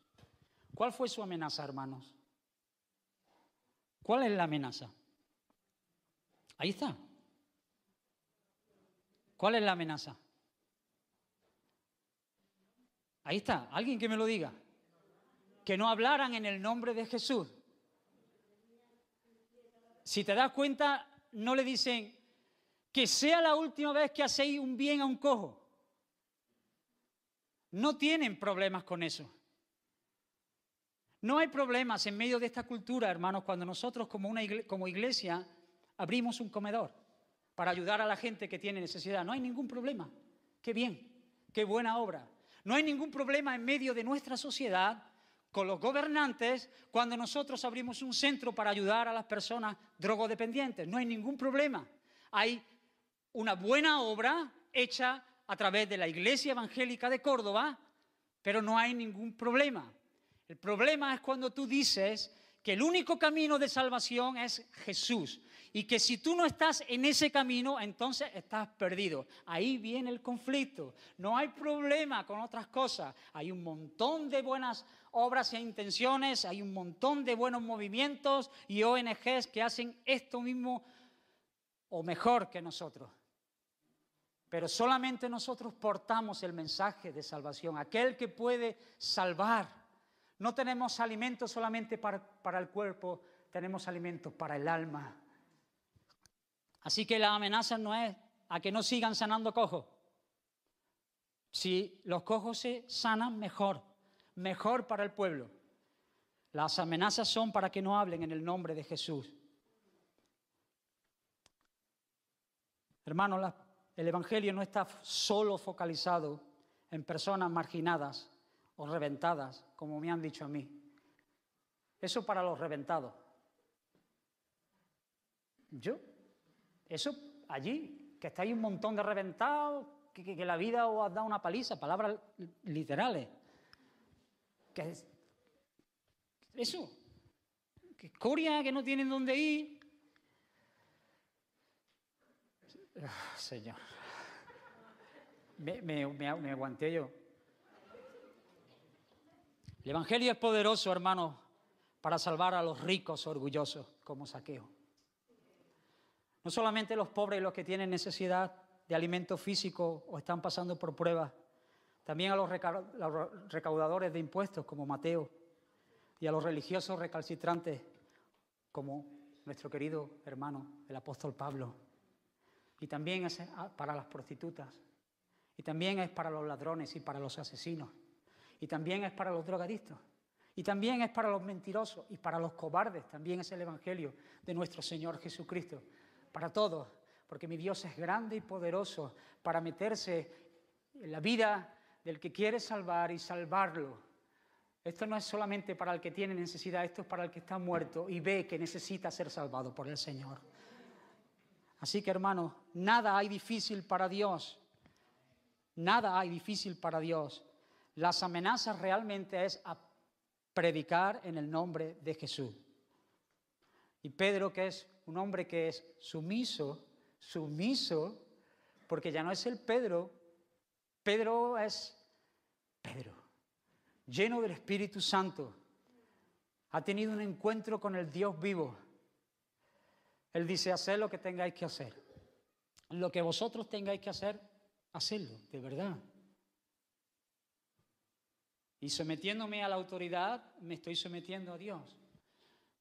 ¿Cuál fue su amenaza, hermanos? ¿Cuál es la amenaza? Ahí está. ¿Cuál es la amenaza? Ahí está. Alguien que me lo diga. Que no hablaran en el nombre de Jesús. Si te das cuenta, no le dicen que sea la última vez que hacéis un bien a un cojo no tienen problemas con eso. No hay problemas en medio de esta cultura, hermanos, cuando nosotros como, una como iglesia abrimos un comedor para ayudar a la gente que tiene necesidad. No hay ningún problema. Qué bien, qué buena obra. No hay ningún problema en medio de nuestra sociedad con los gobernantes cuando nosotros abrimos un centro para ayudar a las personas drogodependientes. No hay ningún problema. Hay una buena obra hecha a través de la Iglesia Evangélica de Córdoba, pero no hay ningún problema. El problema es cuando tú dices que el único camino de salvación es Jesús y que si tú no estás en ese camino, entonces estás perdido. Ahí viene el conflicto. No hay problema con otras cosas. Hay un montón de buenas obras e intenciones, hay un montón de buenos movimientos y ONGs que hacen esto mismo o mejor que nosotros. Pero solamente nosotros portamos el mensaje de salvación, aquel que puede salvar. No tenemos alimento solamente para, el cuerpo, tenemos alimento para el alma. Así que la amenaza no es a que no sigan sanando cojos. Si los cojos se sanan, mejor, mejor para el pueblo. Las amenazas son para que no hablen en el nombre de Jesús. Hermanos, las el Evangelio no está solo focalizado en personas marginadas o reventadas, como me han dicho a mí. Eso para los reventados. Yo, eso allí, que está estáis un montón de reventados, que, la vida os ha dado una paliza, palabras literales. eso, que curia, que no tienen dónde ir, Ah, señor. Me, aguanté yo. El Evangelio es poderoso, hermanos, para salvar a los ricos orgullosos como saqueo. No solamente los pobres y los que tienen necesidad de alimento físico o están pasando por pruebas, también a los recaudadores de impuestos como Mateo y a los religiosos recalcitrantes como nuestro querido hermano el apóstol Pablo. Y también es ah, para las prostitutas. Y también es para los ladrones y para los asesinos. Y también es para los drogadictos. Y también es para los mentirosos y para los cobardes. También es el Evangelio de nuestro Señor Jesucristo. Para todos. Porque mi Dios es grande y poderoso para meterse en la vida del que quiere salvar y salvarlo. Esto no es solamente para el que tiene necesidad, esto es para el que está muerto y ve que necesita ser salvado por el Señor. Así que hermanos, nada hay difícil para Dios. Nada hay difícil para Dios. Las amenazas realmente es a predicar en el nombre de Jesús. Y Pedro, que es un hombre que es sumiso, sumiso, porque ya no es el Pedro, Pedro es Pedro, lleno del Espíritu Santo. Ha tenido un encuentro con el Dios vivo él dice, haced lo que tengáis que hacer. Lo que vosotros tengáis que hacer, hacedlo, de verdad. Y sometiéndome a la autoridad, me estoy sometiendo a Dios.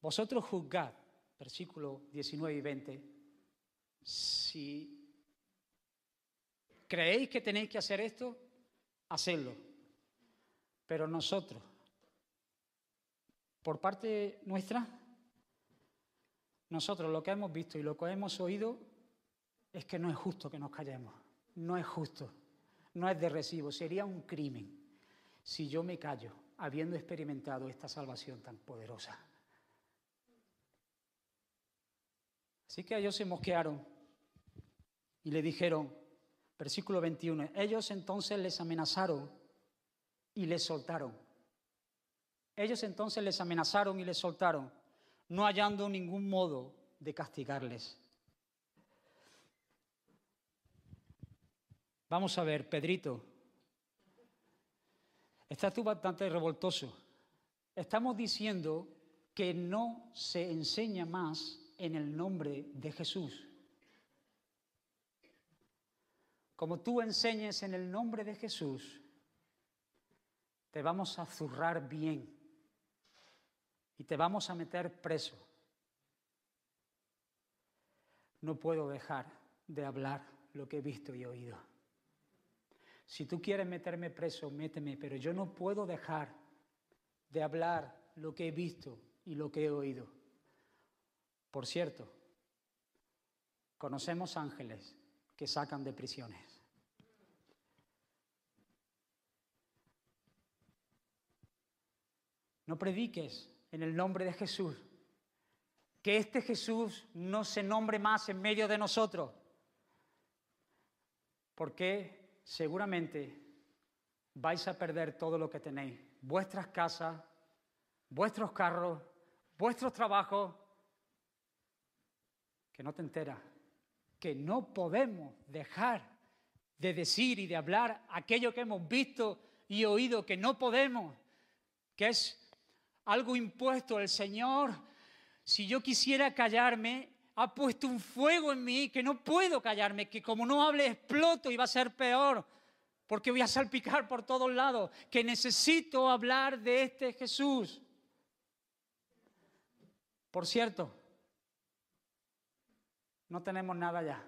Vosotros juzgad, versículo 19 y 20, si creéis que tenéis que hacer esto, hacedlo. Pero nosotros, por parte nuestra, nosotros lo que hemos visto y lo que hemos oído es que no es justo que nos callemos. No es justo. No es de recibo. Sería un crimen si yo me callo habiendo experimentado esta salvación tan poderosa. Así que ellos se mosquearon y le dijeron, versículo 21, ellos entonces les amenazaron y les soltaron. Ellos entonces les amenazaron y les soltaron no hallando ningún modo de castigarles. Vamos a ver, Pedrito, estás tú bastante revoltoso. Estamos diciendo que no se enseña más en el nombre de Jesús. Como tú enseñes en el nombre de Jesús, te vamos a zurrar bien y te vamos a meter preso. No puedo dejar de hablar lo que he visto y oído. Si tú quieres meterme preso, méteme, pero yo no puedo dejar de hablar lo que he visto y lo que he oído. Por cierto, conocemos ángeles que sacan de prisiones. No prediques en el nombre de Jesús. Que este Jesús no se nombre más en medio de nosotros. Porque seguramente vais a perder todo lo que tenéis. Vuestras casas, vuestros carros, vuestros trabajos. Que no te enteras. Que no podemos dejar de decir y de hablar aquello que hemos visto y oído, que no podemos, que es algo impuesto. El Señor, si yo quisiera callarme, ha puesto un fuego en mí que no puedo callarme, que como no hable exploto y va a ser peor, porque voy a salpicar por todos lados, que necesito hablar de este Jesús. Por cierto, no tenemos nada ya.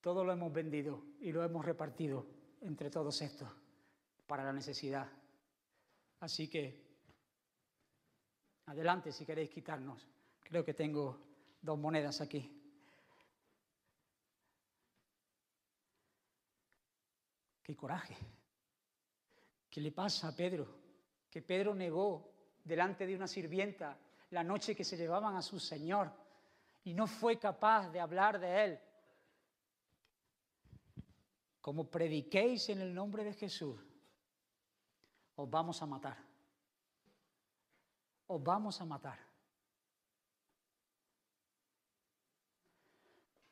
Todo lo hemos vendido y lo hemos repartido entre todos estos para la necesidad. Así que Adelante si queréis quitarnos. Creo que tengo dos monedas aquí. Qué coraje. ¿Qué le pasa a Pedro? Que Pedro negó delante de una sirvienta la noche que se llevaban a su Señor y no fue capaz de hablar de él. Como prediquéis en el nombre de Jesús, os vamos a matar os vamos a matar.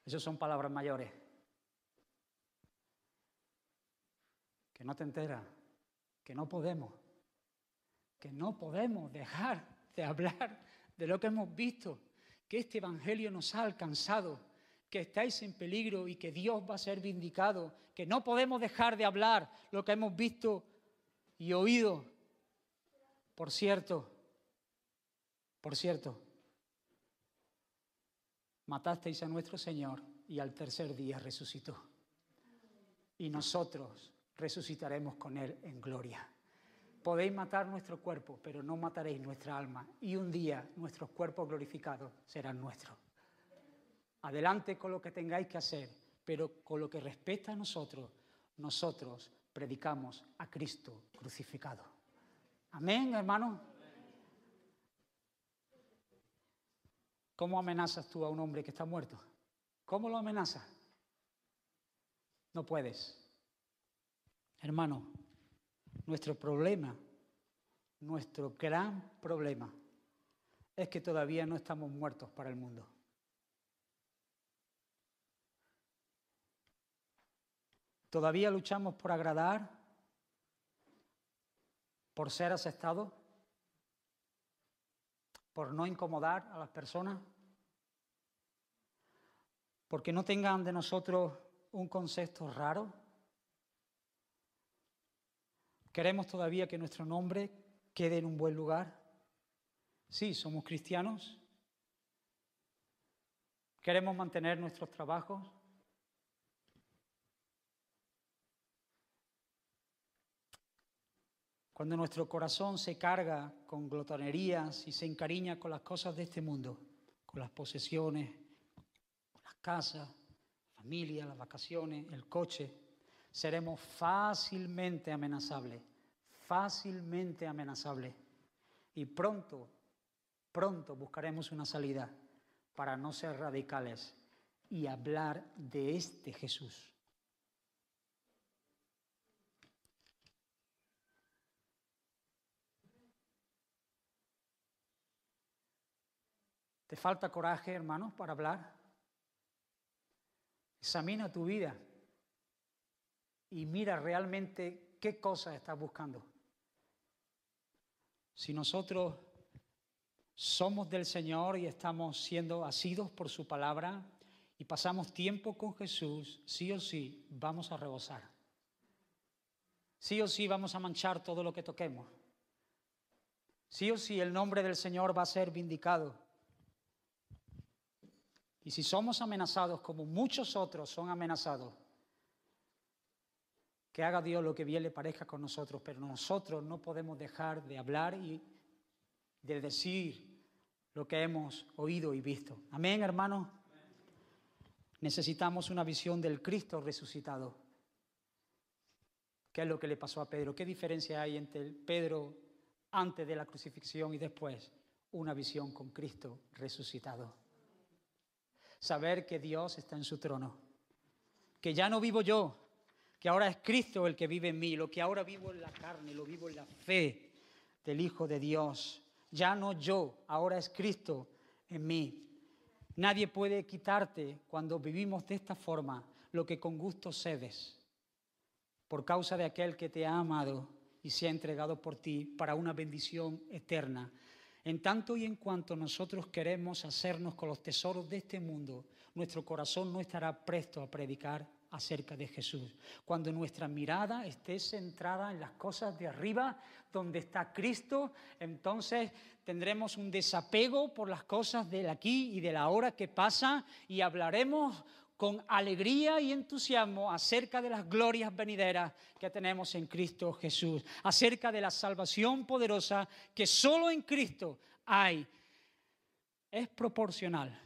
Esas son palabras mayores. Que no te enteras, que no podemos, que no podemos dejar de hablar de lo que hemos visto, que este Evangelio nos ha alcanzado que estáis en peligro y que Dios va a ser vindicado, que no podemos dejar de hablar lo que hemos visto y oído. Por cierto, por cierto, matasteis a nuestro Señor y al tercer día resucitó. Y nosotros resucitaremos con Él en gloria. Podéis matar nuestro cuerpo, pero no mataréis nuestra alma. Y un día nuestros cuerpos glorificados serán nuestros. Adelante con lo que tengáis que hacer, pero con lo que respecta a nosotros, nosotros predicamos a Cristo crucificado. Amén, hermano. ¿Cómo amenazas tú a un hombre que está muerto? ¿Cómo lo amenazas? No puedes. Hermano, nuestro problema, nuestro gran problema, es que todavía no estamos muertos para el mundo. Todavía luchamos por agradar, por ser aceptados, por no incomodar a las personas, porque no tengan de nosotros un concepto raro. Queremos todavía que nuestro nombre quede en un buen lugar. Sí, somos cristianos. Queremos mantener nuestros trabajos. Cuando nuestro corazón se carga con glotonerías y se encariña con las cosas de este mundo, con las posesiones, con las casas, la familia, las vacaciones, el coche, seremos fácilmente amenazables, fácilmente amenazables. Y pronto, pronto buscaremos una salida para no ser radicales y hablar de este Jesús ¿Te falta coraje, hermanos, para hablar? Examina tu vida y mira realmente qué cosas estás buscando. Si nosotros somos del Señor y estamos siendo asidos por su palabra y pasamos tiempo con Jesús, sí o sí vamos a rebosar. Sí o sí vamos a manchar todo lo que toquemos. Sí o sí el nombre del Señor va a ser vindicado. Y si somos amenazados como muchos otros son amenazados, que haga Dios lo que bien le parezca con nosotros, pero nosotros no podemos dejar de hablar y de decir lo que hemos oído y visto. Amén, hermanos. Necesitamos una visión del Cristo resucitado. ¿Qué es lo que le pasó a Pedro? ¿Qué diferencia hay entre Pedro antes de la crucifixión y después? Una visión con Cristo resucitado saber que Dios está en su trono, que ya no vivo yo, que ahora es Cristo el que vive en mí, lo que ahora vivo en la carne, lo vivo en la fe del Hijo de Dios. Ya no yo, ahora es Cristo en mí. Nadie puede quitarte cuando vivimos de esta forma lo que con gusto cedes, por causa de aquel que te ha amado y se ha entregado por ti para una bendición eterna en tanto y en cuanto nosotros queremos hacernos con los tesoros de este mundo, nuestro corazón no estará presto a predicar acerca de Jesús. Cuando nuestra mirada esté centrada en las cosas de arriba, donde está Cristo, entonces tendremos un desapego por las cosas del aquí y de la hora que pasa y hablaremos con alegría y entusiasmo acerca de las glorias venideras que tenemos en Cristo Jesús, acerca de la salvación poderosa que solo en Cristo hay. Es proporcional.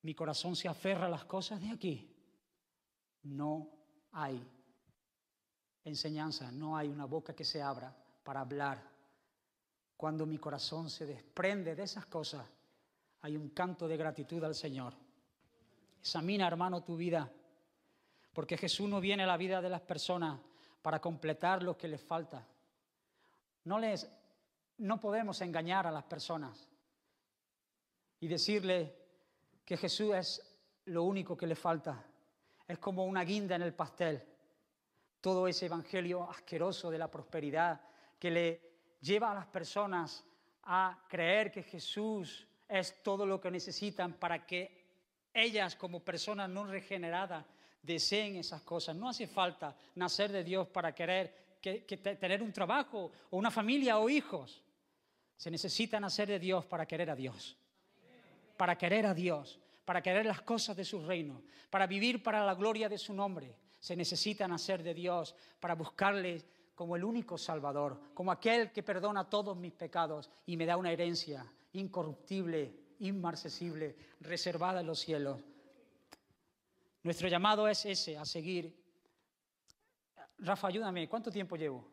Mi corazón se aferra a las cosas de aquí. No hay enseñanza, no hay una boca que se abra para hablar. Cuando mi corazón se desprende de esas cosas, hay un canto de gratitud al Señor Examina, hermano, tu vida. Porque Jesús no viene a la vida de las personas para completar lo que les falta. No, les, no podemos engañar a las personas y decirle que Jesús es lo único que le falta. Es como una guinda en el pastel. Todo ese evangelio asqueroso de la prosperidad que le lleva a las personas a creer que Jesús es todo lo que necesitan para que ellas como personas no regeneradas deseen esas cosas. No hace falta nacer de Dios para querer tener un trabajo o una familia o hijos. Se necesita nacer de Dios para querer a Dios. Para querer a Dios, para querer las cosas de su reino, para vivir para la gloria de su nombre. Se necesita nacer de Dios para buscarle como el único Salvador, como aquel que perdona todos mis pecados y me da una herencia incorruptible inmarcesible, reservada en los cielos. Nuestro llamado es ese, a seguir. Rafa, ayúdame, ¿cuánto tiempo llevo?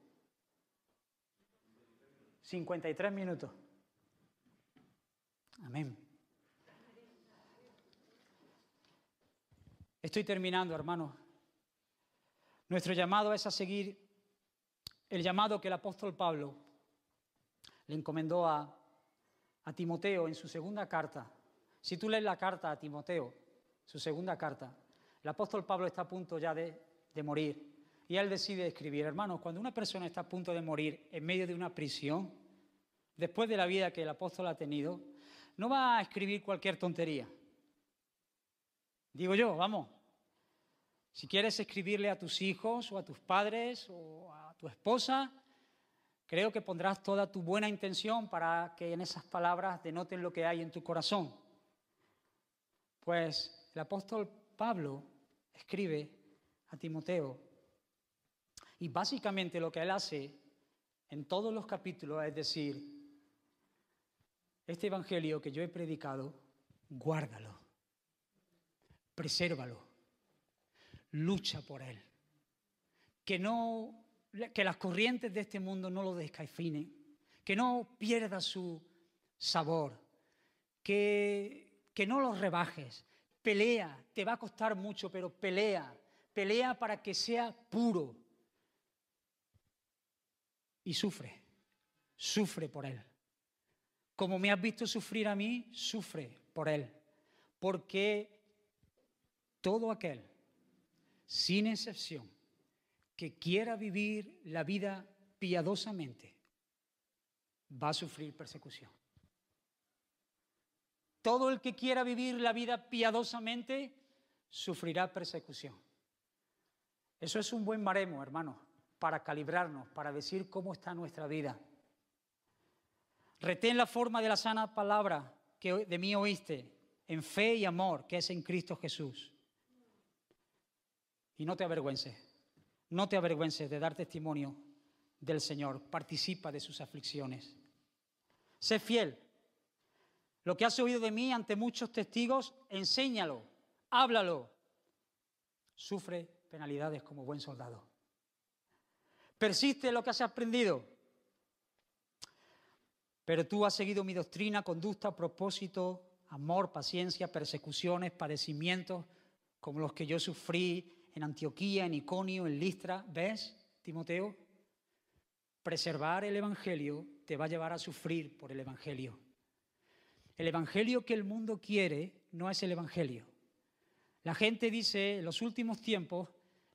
53 minutos. Amén. Estoy terminando, hermano. Nuestro llamado es a seguir el llamado que el apóstol Pablo le encomendó a a Timoteo en su segunda carta. Si tú lees la carta a Timoteo, su segunda carta, el apóstol Pablo está a punto ya de, morir y él decide escribir. Hermanos, cuando una persona está a punto de morir en medio de una prisión, después de la vida que el apóstol ha tenido, no va a escribir cualquier tontería. Digo yo, vamos. Si quieres escribirle a tus hijos o a tus padres o a tu esposa, Creo que pondrás toda tu buena intención para que en esas palabras denoten lo que hay en tu corazón. Pues el apóstol Pablo escribe a Timoteo y básicamente lo que él hace en todos los capítulos es decir, este Evangelio que yo he predicado, guárdalo, presérvalo, lucha por él, que no que las corrientes de este mundo no lo descaifinen, que no pierda su sabor, que, que no lo rebajes. Pelea, te va a costar mucho, pero pelea, pelea para que sea puro. Y sufre, sufre por él. Como me has visto sufrir a mí, sufre por él. Porque todo aquel, sin excepción, que quiera vivir la vida piadosamente va a sufrir persecución. Todo el que quiera vivir la vida piadosamente sufrirá persecución. Eso es un buen maremo, hermano para calibrarnos, para decir cómo está nuestra vida. Retén la forma de la sana palabra que de mí oíste, en fe y amor que es en Cristo Jesús. Y no te avergüences. No te avergüences de dar testimonio del Señor, participa de sus aflicciones. Sé fiel. Lo que has oído de mí ante muchos testigos, enséñalo, háblalo. Sufre penalidades como buen soldado. Persiste en lo que has aprendido. Pero tú has seguido mi doctrina, conducta, propósito, amor, paciencia, persecuciones, padecimientos, como los que yo sufrí en Antioquía, en Iconio, en Listra. ¿Ves, Timoteo? Preservar el Evangelio te va a llevar a sufrir por el Evangelio. El Evangelio que el mundo quiere no es el Evangelio. La gente dice, en los últimos tiempos,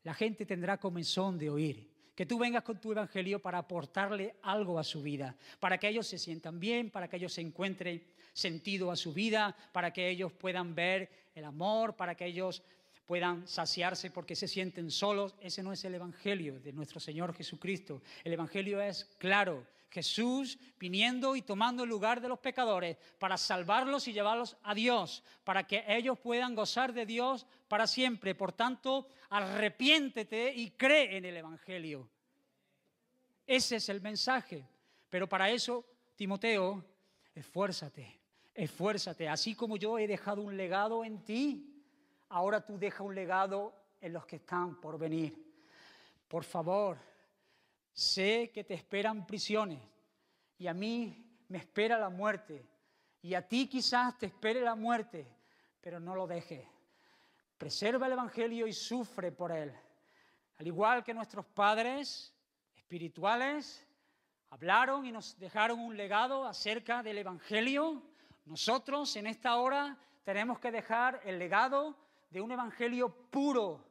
la gente tendrá comezón de oír. Que tú vengas con tu Evangelio para aportarle algo a su vida, para que ellos se sientan bien, para que ellos se encuentren sentido a su vida, para que ellos puedan ver el amor, para que ellos puedan saciarse porque se sienten solos. Ese no es el Evangelio de nuestro Señor Jesucristo. El Evangelio es claro. Jesús viniendo y tomando el lugar de los pecadores para salvarlos y llevarlos a Dios, para que ellos puedan gozar de Dios para siempre. Por tanto, arrepiéntete y cree en el Evangelio. Ese es el mensaje. Pero para eso, Timoteo, esfuérzate, esfuérzate. Así como yo he dejado un legado en ti, ahora tú deja un legado en los que están por venir. Por favor, sé que te esperan prisiones y a mí me espera la muerte y a ti quizás te espere la muerte, pero no lo dejes. Preserva el Evangelio y sufre por él. Al igual que nuestros padres espirituales hablaron y nos dejaron un legado acerca del Evangelio, nosotros en esta hora tenemos que dejar el legado de un evangelio puro,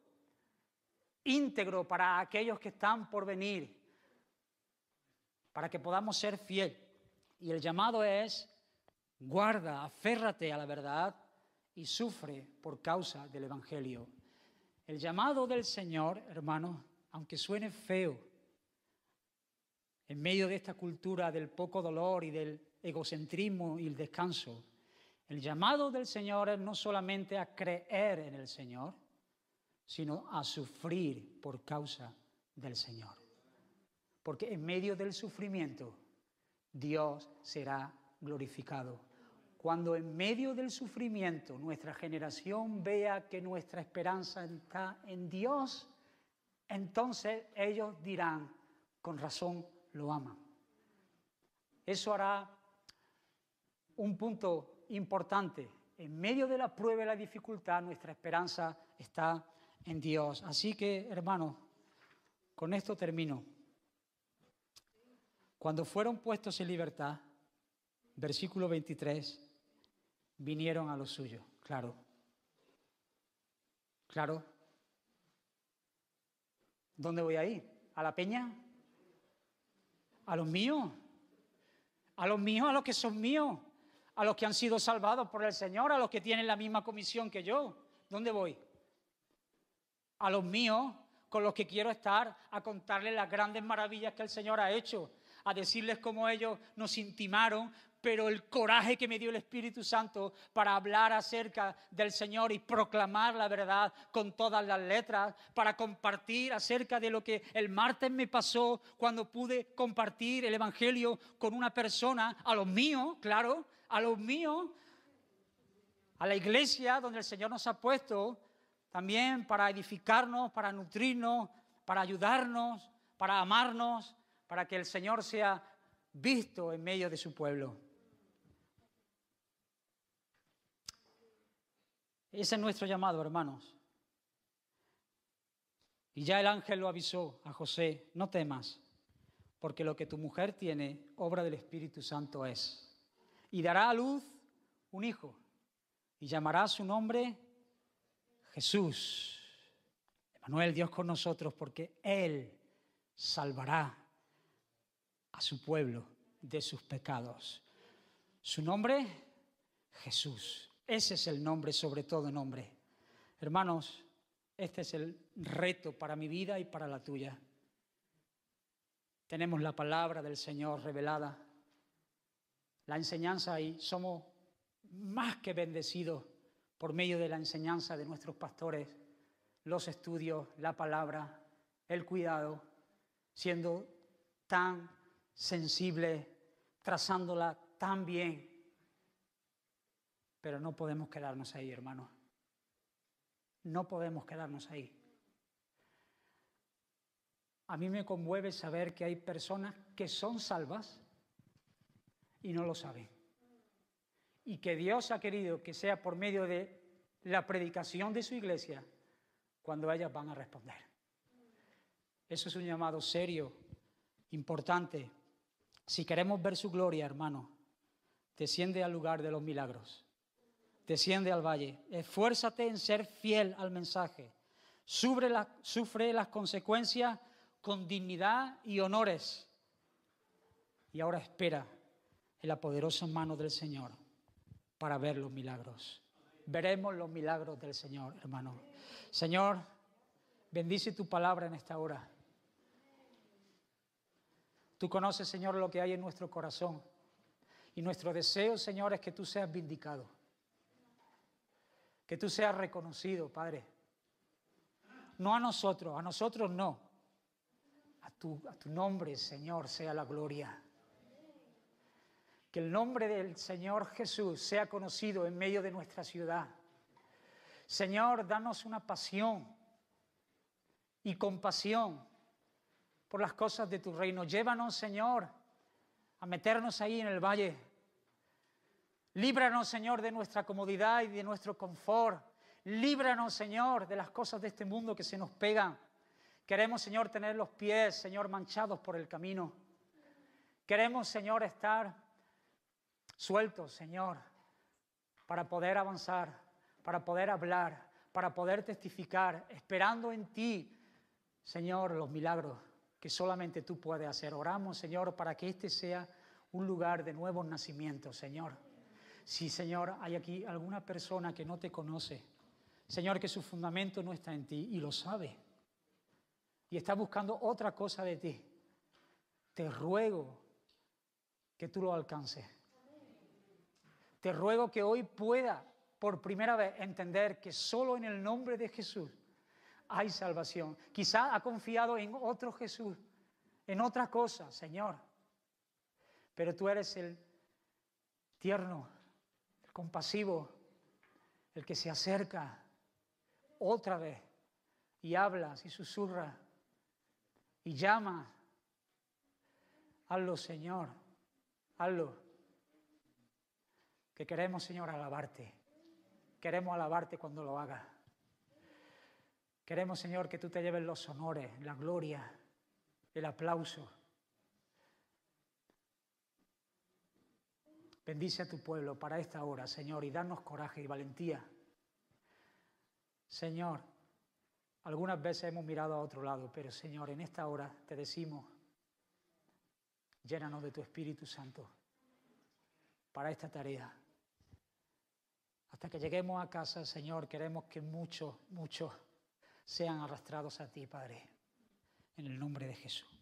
íntegro para aquellos que están por venir, para que podamos ser fiel. Y el llamado es, guarda, aférrate a la verdad y sufre por causa del evangelio. El llamado del Señor, hermanos, aunque suene feo, en medio de esta cultura del poco dolor y del egocentrismo y el descanso, el llamado del Señor es no solamente a creer en el Señor, sino a sufrir por causa del Señor. Porque en medio del sufrimiento Dios será glorificado. Cuando en medio del sufrimiento nuestra generación vea que nuestra esperanza está en Dios, entonces ellos dirán, con razón lo aman. Eso hará un punto importante. En medio de la prueba y la dificultad, nuestra esperanza está en Dios. Así que, hermanos, con esto termino. Cuando fueron puestos en libertad, versículo 23, vinieron a lo suyo claro. Claro. ¿Dónde voy a ir? ¿A la peña? ¿A los míos? ¿A los míos? ¿A los que son míos? a los que han sido salvados por el Señor, a los que tienen la misma comisión que yo. ¿Dónde voy? A los míos, con los que quiero estar, a contarles las grandes maravillas que el Señor ha hecho, a decirles cómo ellos nos intimaron, pero el coraje que me dio el Espíritu Santo para hablar acerca del Señor y proclamar la verdad con todas las letras, para compartir acerca de lo que el martes me pasó cuando pude compartir el Evangelio con una persona, a los míos, claro, a los míos, a la iglesia donde el Señor nos ha puesto, también para edificarnos, para nutrirnos, para ayudarnos, para amarnos, para que el Señor sea visto en medio de su pueblo. Ese es nuestro llamado, hermanos. Y ya el ángel lo avisó a José, no temas, porque lo que tu mujer tiene, obra del Espíritu Santo es y dará a luz un hijo y llamará su nombre Jesús. Emanuel, Dios con nosotros, porque Él salvará a su pueblo de sus pecados. Su nombre, Jesús. Ese es el nombre, sobre todo nombre. Hermanos, este es el reto para mi vida y para la tuya. Tenemos la palabra del Señor revelada la enseñanza ahí, somos más que bendecidos por medio de la enseñanza de nuestros pastores, los estudios, la palabra, el cuidado, siendo tan sensible, trazándola tan bien. Pero no podemos quedarnos ahí, hermanos. No podemos quedarnos ahí. A mí me conmueve saber que hay personas que son salvas y no lo saben. Y que Dios ha querido que sea por medio de la predicación de su iglesia cuando ellas van a responder. Eso es un llamado serio, importante. Si queremos ver su gloria, hermano, desciende al lugar de los milagros, desciende al valle, esfuérzate en ser fiel al mensaje, sufre, sufre las consecuencias con dignidad y honores. Y ahora espera en la poderosa mano del Señor para ver los milagros. Veremos los milagros del Señor, hermano. Señor, bendice tu palabra en esta hora. Tú conoces, Señor, lo que hay en nuestro corazón. Y nuestro deseo, Señor, es que tú seas vindicado. Que tú seas reconocido, Padre. No a nosotros, a nosotros no. A tu, a tu nombre, Señor, sea la gloria el nombre del Señor Jesús sea conocido en medio de nuestra ciudad. Señor, danos una pasión y compasión por las cosas de tu reino. Llévanos, Señor, a meternos ahí en el valle. Líbranos, Señor, de nuestra comodidad y de nuestro confort. Líbranos, Señor, de las cosas de este mundo que se nos pegan. Queremos, Señor, tener los pies, Señor, manchados por el camino. Queremos, Señor, estar Suelto, Señor, para poder avanzar, para poder hablar, para poder testificar, esperando en ti, Señor, los milagros que solamente tú puedes hacer. Oramos, Señor, para que este sea un lugar de nuevos nacimientos, Señor. Si, Señor, hay aquí alguna persona que no te conoce, Señor, que su fundamento no está en ti y lo sabe, y está buscando otra cosa de ti, te ruego que tú lo alcances te ruego que hoy pueda por primera vez entender que solo en el nombre de Jesús hay salvación. Quizá ha confiado en otro Jesús, en otra cosa, Señor. Pero tú eres el tierno, el compasivo, el que se acerca otra vez y habla, y susurra y llama. Hazlo, Señor. Hazlo que queremos, Señor, alabarte. Queremos alabarte cuando lo hagas. Queremos, Señor, que tú te lleves los honores, la gloria, el aplauso. Bendice a tu pueblo para esta hora, Señor, y danos coraje y valentía. Señor, algunas veces hemos mirado a otro lado, pero Señor, en esta hora te decimos, llénanos de tu Espíritu Santo para esta tarea. Hasta que lleguemos a casa, Señor, queremos que muchos, muchos sean arrastrados a ti, Padre, en el nombre de Jesús.